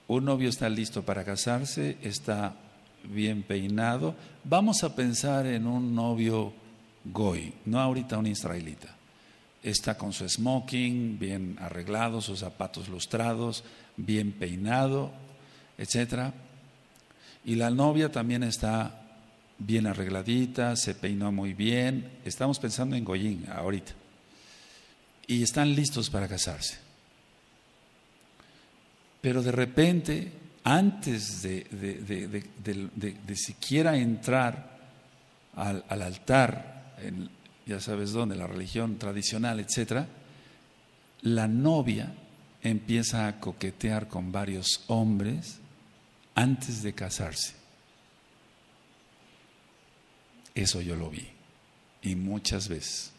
Speaker 1: Un novio está listo para casarse, está bien peinado. Vamos a pensar en un novio goy, no ahorita un israelita. Está con su smoking, bien arreglado, sus zapatos lustrados, bien peinado, etcétera y la novia también está bien arregladita, se peinó muy bien. Estamos pensando en Goyín ahorita. Y están listos para casarse. Pero de repente, antes de, siquiera entrar al, altar, ya sabes dónde, la religión tradicional, etc., la novia empieza a coquetear con varios hombres antes de casarse. Eso yo lo vi. Y muchas veces.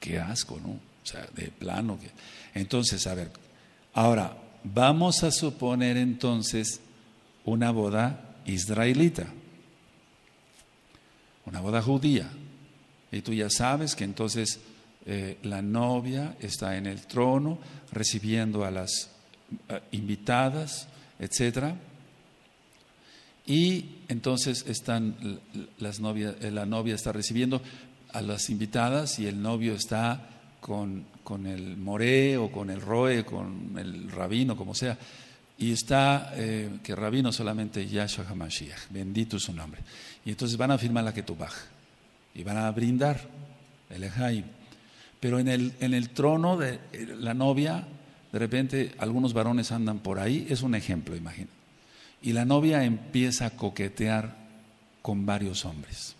Speaker 1: Qué asco, ¿no? O sea, de plano. Entonces, a ver, ahora, vamos a suponer entonces una boda israelita, una boda judía. Y tú ya sabes que entonces eh, la novia está en el trono recibiendo a las eh, invitadas, etcétera, Y entonces están las novias, eh, la novia está recibiendo a las invitadas y el novio está con, el moré o con el roe, con el rabino, como sea. Y está eh, que rabino solamente Yahshua HaMashiach, bendito su nombre. Y entonces van a firmar la Ketubah y van a brindar el Ejaim. Pero en el, en el trono de eh, la novia de repente algunos varones andan por ahí, es un ejemplo, imagina. Y la novia empieza a coquetear con varios hombres.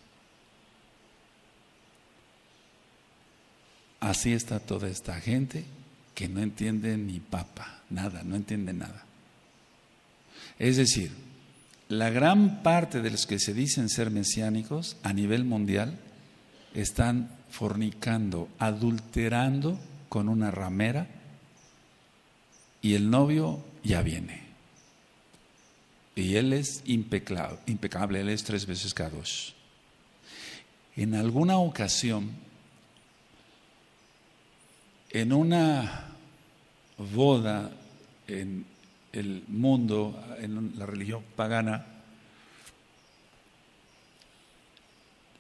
Speaker 1: Así está toda esta gente que no entiende ni papa, nada, no entiende nada. Es decir, la gran parte de los que se dicen ser mesiánicos a nivel mundial están fornicando, adulterando con una ramera y el novio ya viene. Y él es impecable, impecable, él es tres veces cada dos, En alguna ocasión, en una boda en el mundo, en la religión pagana,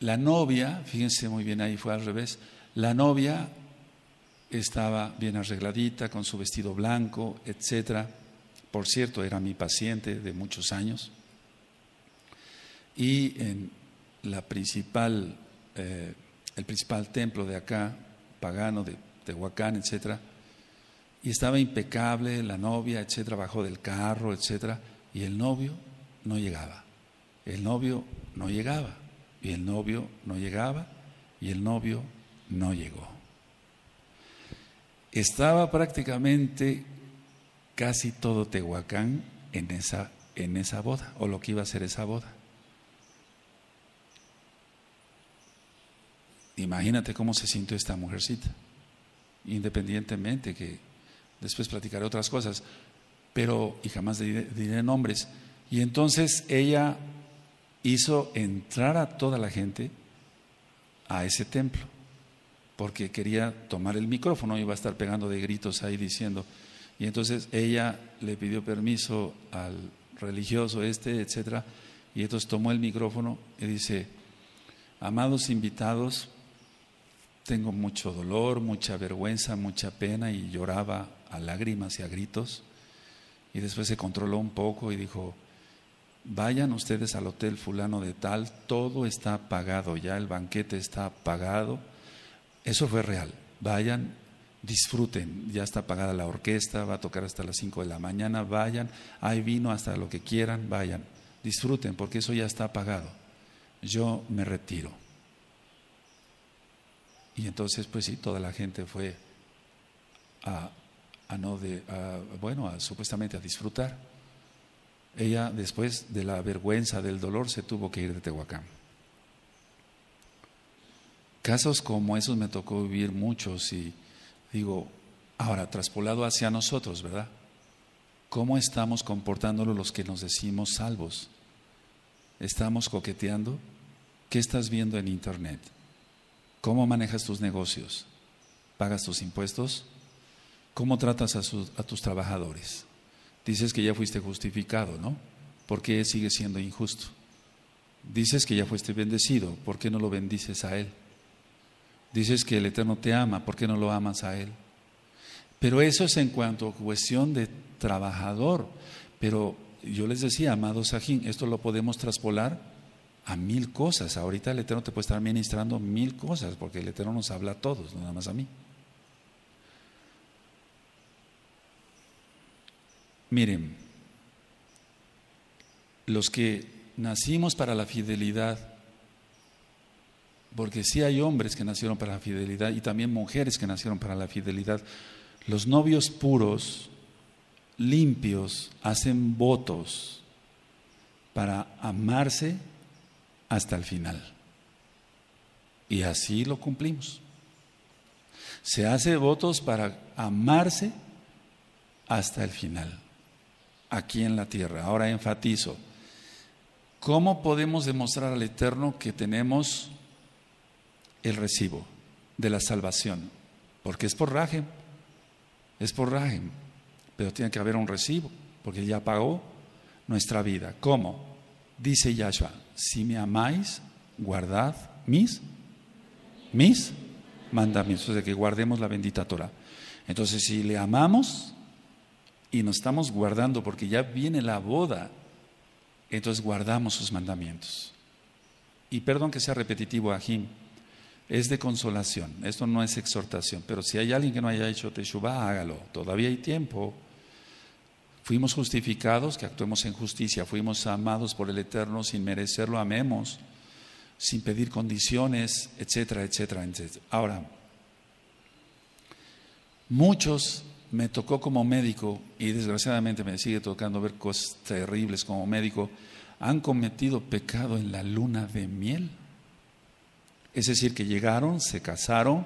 Speaker 1: la novia, fíjense muy bien ahí fue al revés, la novia estaba bien arregladita, con su vestido blanco, etcétera, Por cierto, era mi paciente de muchos años. Y en la principal, eh, el principal templo de acá, pagano de Tehuacán, etc. Y estaba impecable, la novia, etcétera, bajó del carro, etcétera, Y el novio no llegaba. El novio no llegaba. Y el novio no llegaba. Y el novio no llegó estaba prácticamente casi todo Tehuacán en esa, en esa boda, o lo que iba a ser esa boda. Imagínate cómo se sintió esta mujercita, independientemente que después platicaré otras cosas, pero y jamás diré nombres. Y entonces ella hizo entrar a toda la gente a ese templo porque quería tomar el micrófono, iba a estar pegando de gritos ahí diciendo. Y entonces ella le pidió permiso al religioso este, etcétera, y entonces tomó el micrófono y dice, amados invitados, tengo mucho dolor, mucha vergüenza, mucha pena y lloraba a lágrimas y a gritos. Y después se controló un poco y dijo, vayan ustedes al hotel fulano de tal, todo está pagado ya, el banquete está pagado eso fue real. Vayan, disfruten. Ya está pagada la orquesta, va a tocar hasta las 5 de la mañana. Vayan, hay vino hasta lo que quieran, vayan. Disfruten porque eso ya está pagado. Yo me retiro. Y entonces, pues sí, toda la gente fue a, no de, bueno, supuestamente a disfrutar. Ella, después de la vergüenza, del dolor, se tuvo que ir de Tehuacán. Casos como esos me tocó vivir muchos y digo, ahora traspolado hacia nosotros, ¿verdad? ¿Cómo estamos comportándonos los que nos decimos salvos? ¿Estamos coqueteando? ¿Qué estás viendo en Internet? ¿Cómo manejas tus negocios? ¿Pagas tus impuestos? ¿Cómo tratas a, a tus trabajadores? Dices que ya fuiste justificado, ¿no? ¿Por qué sigue siendo injusto? Dices que ya fuiste bendecido, ¿por qué no lo bendices a Él? dices que el Eterno te ama, ¿por qué no lo amas a Él? Pero eso es en cuanto a cuestión de trabajador. Pero yo les decía, amado Sajín, esto lo podemos traspolar a mil cosas. Ahorita el Eterno te puede estar ministrando mil cosas, porque el Eterno nos habla a todos, no nada más a mí. Miren, los que nacimos para la fidelidad porque sí hay hombres que nacieron para la fidelidad y también mujeres que nacieron para la fidelidad. Los novios puros, limpios, hacen votos para amarse hasta el final. Y así lo cumplimos. Se hace votos para amarse hasta el final, aquí en la tierra. Ahora enfatizo, ¿cómo podemos demostrar al Eterno que tenemos el recibo de la salvación, porque es por rajem, es por rajem, pero tiene que haber un recibo, porque ya pagó nuestra vida. ¿Cómo? Dice Yahshua, si me amáis, guardad mis, mis mandamientos, de que guardemos la bendita Torah. Entonces, si le amamos y nos estamos guardando, porque ya viene la boda, entonces guardamos sus mandamientos. Y perdón que sea repetitivo, Jim es de consolación. Esto no es exhortación. Pero si hay alguien que no haya hecho Teshuvah, hágalo. Todavía hay tiempo. Fuimos justificados, que actuemos en justicia. Fuimos amados por el Eterno sin merecerlo. Amemos sin pedir condiciones, etcétera, etcétera, etcétera. Ahora, muchos me tocó como médico, y desgraciadamente me sigue tocando ver cosas terribles como médico, han cometido pecado en la luna de miel. Es decir, que llegaron, se casaron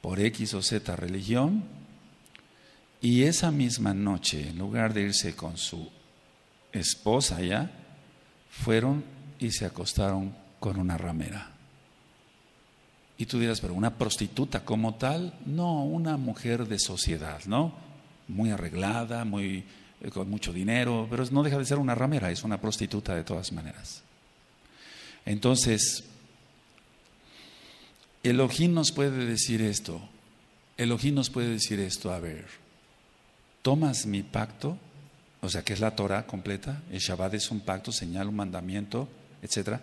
Speaker 1: por X o Z religión y esa misma noche, en lugar de irse con su esposa ya, fueron y se acostaron con una ramera. Y tú dirás, pero una prostituta como tal, no, una mujer de sociedad, ¿no? Muy arreglada, muy eh, con mucho dinero, pero no deja de ser una ramera, es una prostituta de todas maneras. Entonces, Elohim nos puede decir esto. Elohim nos puede decir esto. A ver, tomas mi pacto, o sea, que es la Torah completa. El Shabbat es un pacto, señal, un mandamiento, etc.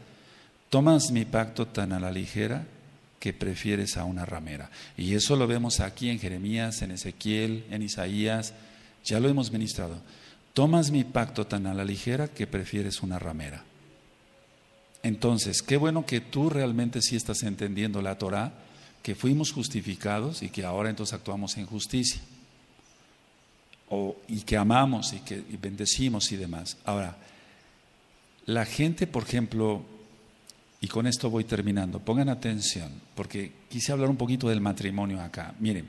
Speaker 1: Tomas mi pacto tan a la ligera que prefieres a una ramera. Y eso lo vemos aquí en Jeremías, en Ezequiel, en Isaías. Ya lo hemos ministrado. Tomas mi pacto tan a la ligera que prefieres una ramera. Entonces, qué bueno que tú realmente sí estás entendiendo la Torah, que fuimos justificados y que ahora entonces actuamos en justicia. O, y que amamos y que bendecimos y demás. Ahora, la gente, por ejemplo, y con esto voy terminando, pongan atención, porque quise hablar un poquito del matrimonio acá. Miren,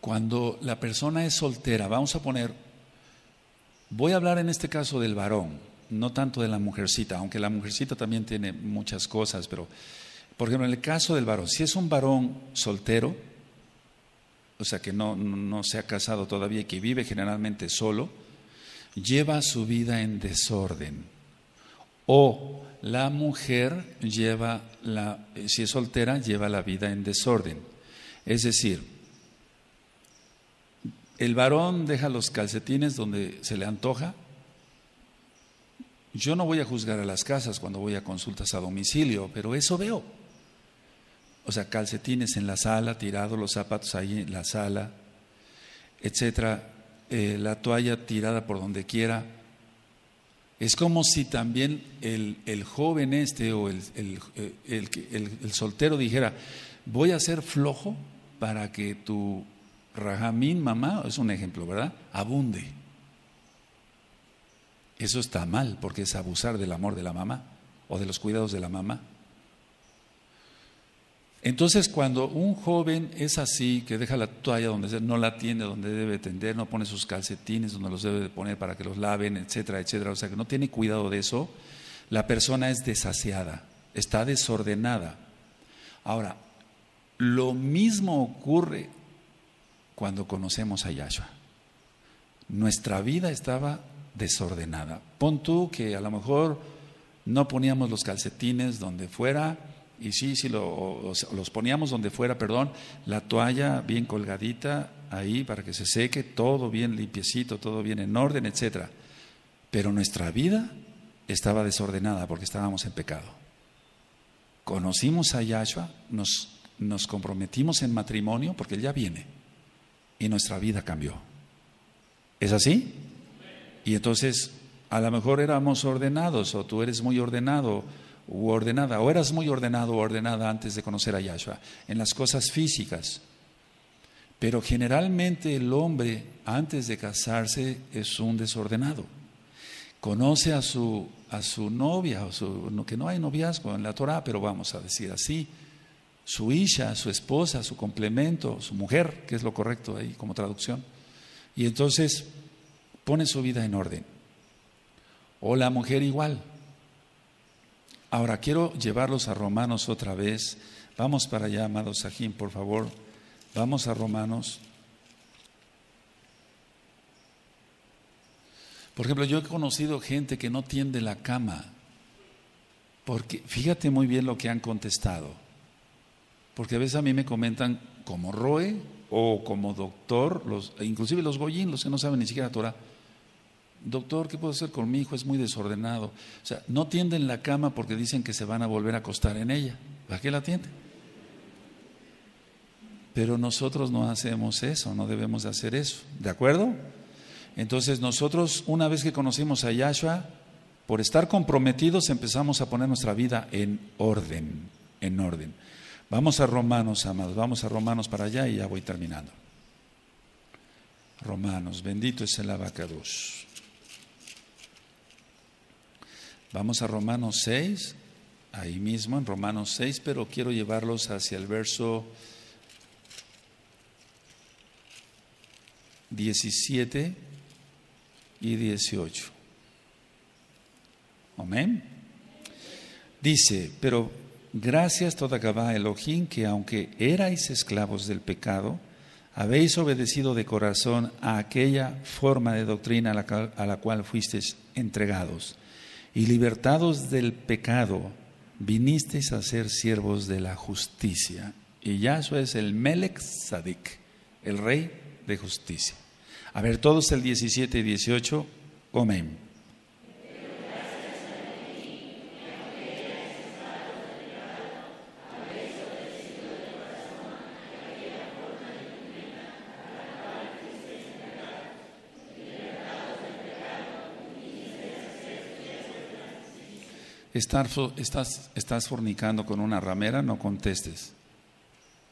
Speaker 1: cuando la persona es soltera, vamos a poner, voy a hablar en este caso del varón, no tanto de la mujercita, aunque la mujercita también tiene muchas cosas, pero, por ejemplo, en el caso del varón, si es un varón soltero, o sea, que no, no se ha casado todavía y que vive generalmente solo, lleva su vida en desorden. O la mujer lleva, la, si es soltera, lleva la vida en desorden. Es decir, el varón deja los calcetines donde se le antoja, yo no voy a juzgar a las casas cuando voy a consultas a domicilio, pero eso veo. O sea, calcetines en la sala, tirados los zapatos ahí en la sala, etcétera, eh, la toalla tirada por donde quiera. Es como si también el, joven este o el, eh, el, el, soltero dijera, voy a ser flojo para que tu rajamín mamá, es un ejemplo, ¿verdad? Abunde. Eso está mal porque es abusar del amor de la mamá o de los cuidados de la mamá. Entonces, cuando un joven es así, que deja la toalla donde no la tiene, donde debe tender, no pone sus calcetines donde los debe poner para que los laven, etcétera, etcétera, o sea, que no tiene cuidado de eso, la persona es desaseada, está desordenada. Ahora, lo mismo ocurre cuando conocemos a Yahshua. Nuestra vida estaba desordenada. Pon tú que a lo mejor no poníamos los calcetines donde fuera, y sí, sí, lo, los poníamos donde fuera, perdón, la toalla bien colgadita ahí para que se seque, todo bien limpiecito, todo bien en orden, etc. Pero nuestra vida estaba desordenada porque estábamos en pecado. Conocimos a Yahshua, nos, nos comprometimos en matrimonio porque Él ya viene y nuestra vida cambió. ¿Es así? Y entonces, a lo mejor éramos ordenados, o tú eres muy ordenado u ordenada, o eras muy ordenado o ordenada antes de conocer a Yahshua, en las cosas físicas. Pero generalmente el hombre, antes de casarse, es un desordenado. Conoce a su, a su novia, o que no hay noviazgo en la Torah, pero vamos a decir así, su hija su esposa, su complemento, su mujer, que es lo correcto ahí como traducción. Y entonces pone su vida en orden. O la mujer igual. Ahora quiero llevarlos a Romanos otra vez. Vamos para allá, amados Sajín, por favor. Vamos a Romanos. Por ejemplo, yo he conocido gente que no tiende la cama. Porque fíjate muy bien lo que han contestado. Porque a veces a mí me comentan como Roe o como doctor, los, inclusive los Goyín, los que no saben ni siquiera Torah doctor, ¿qué puedo hacer con mi hijo? Es muy desordenado. O sea, no tienden la cama porque dicen que se van a volver a acostar en ella. ¿Para qué la tienden? Pero nosotros no hacemos eso, no debemos hacer eso, ¿de acuerdo? Entonces nosotros, una vez que conocimos a Yahshua, por estar comprometidos empezamos a poner nuestra vida en orden, en orden. Vamos a Romanos, amados, vamos a Romanos para allá y ya voy terminando. Romanos, bendito es el abacados. Vamos a Romanos 6, ahí mismo en Romanos 6, pero quiero llevarlos hacia el verso 17 y 18. Amén. Dice, pero gracias toda Gabá Elohim, que aunque erais esclavos del pecado, habéis obedecido de corazón a aquella forma de doctrina a la cual fuisteis entregados y libertados del pecado, vinisteis a ser siervos de la justicia. Y Yahshua es el Melech Sadik, el rey de justicia. A ver, todos el 17 y 18, amén. Estás, estás, estás fornicando con una ramera, no contestes.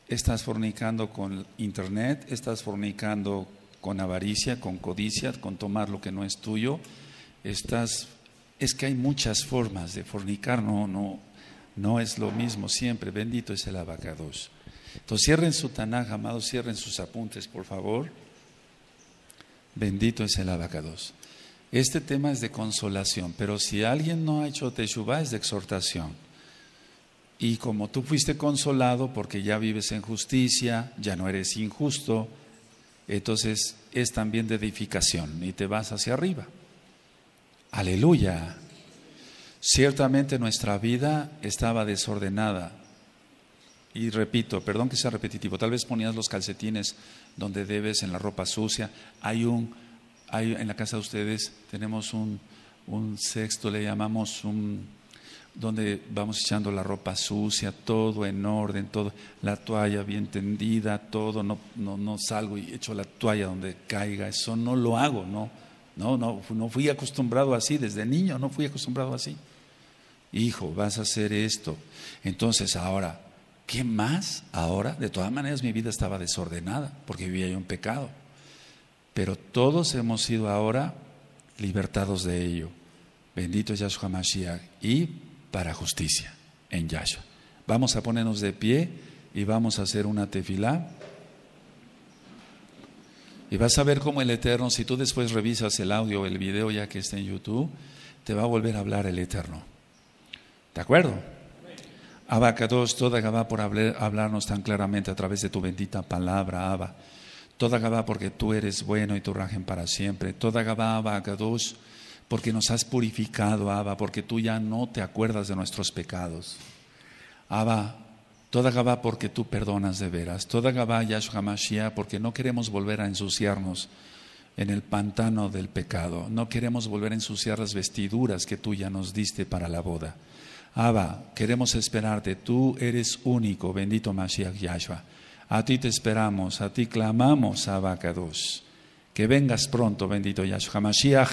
Speaker 1: Estás fornicando con internet, estás fornicando con avaricia, con codicia, con tomar lo que no es tuyo. Estás, es que hay muchas formas de fornicar, no, no, no es lo mismo siempre. Bendito es el abacados. Entonces cierren su tanaja, amados, cierren sus apuntes, por favor. Bendito es el abacados. Este tema es de consolación, pero si alguien no ha hecho Teshuvah es de exhortación. Y como tú fuiste consolado porque ya vives en justicia, ya no eres injusto, entonces es también de edificación y te vas hacia arriba. Aleluya. Ciertamente nuestra vida estaba desordenada. Y repito, perdón que sea repetitivo, tal vez ponías los calcetines donde debes en la ropa sucia. Hay un en la casa de ustedes tenemos un, un sexto, le llamamos un, donde vamos echando la ropa sucia, todo en orden, todo, la toalla bien tendida, todo, no, no, no salgo y echo la toalla donde caiga, eso no lo hago, no, no, no, no fui acostumbrado así, desde niño no fui acostumbrado así. Hijo, vas a hacer esto. Entonces ahora, ¿qué más? Ahora, de todas maneras mi vida estaba desordenada porque vivía yo en pecado pero todos hemos sido ahora libertados de ello. Bendito es Yahshua Mashiach y para justicia en Yahshua. Vamos a ponernos de pie y vamos a hacer una tefilá. Y vas a ver cómo el Eterno, si tú después revisas el audio o el video ya que está en YouTube, te va a volver a hablar el Eterno. ¿De acuerdo? Abba Kadosh, toda Gabá por hablarnos tan claramente a través de tu bendita palabra, Abba. Toda gaba porque tú eres bueno y tu rajen para siempre. Toda gaba Abba, Gadosh, porque nos has purificado, Abba, porque tú ya no te acuerdas de nuestros pecados. Abba, toda gaba porque tú perdonas de veras. Toda gaba Yahshua Mashiach, porque no queremos volver a ensuciarnos en el pantano del pecado. No queremos volver a ensuciar las vestiduras que tú ya nos diste para la boda. Abba, queremos esperarte. Tú eres único, bendito Mashiach Yahshua. A ti te esperamos, a ti clamamos, Abacados. Que vengas pronto, bendito Yahshua Mashiach.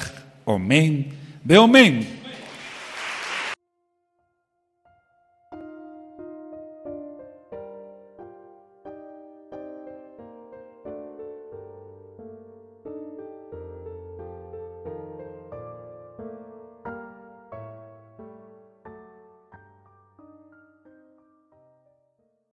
Speaker 1: Amén. Ve amén.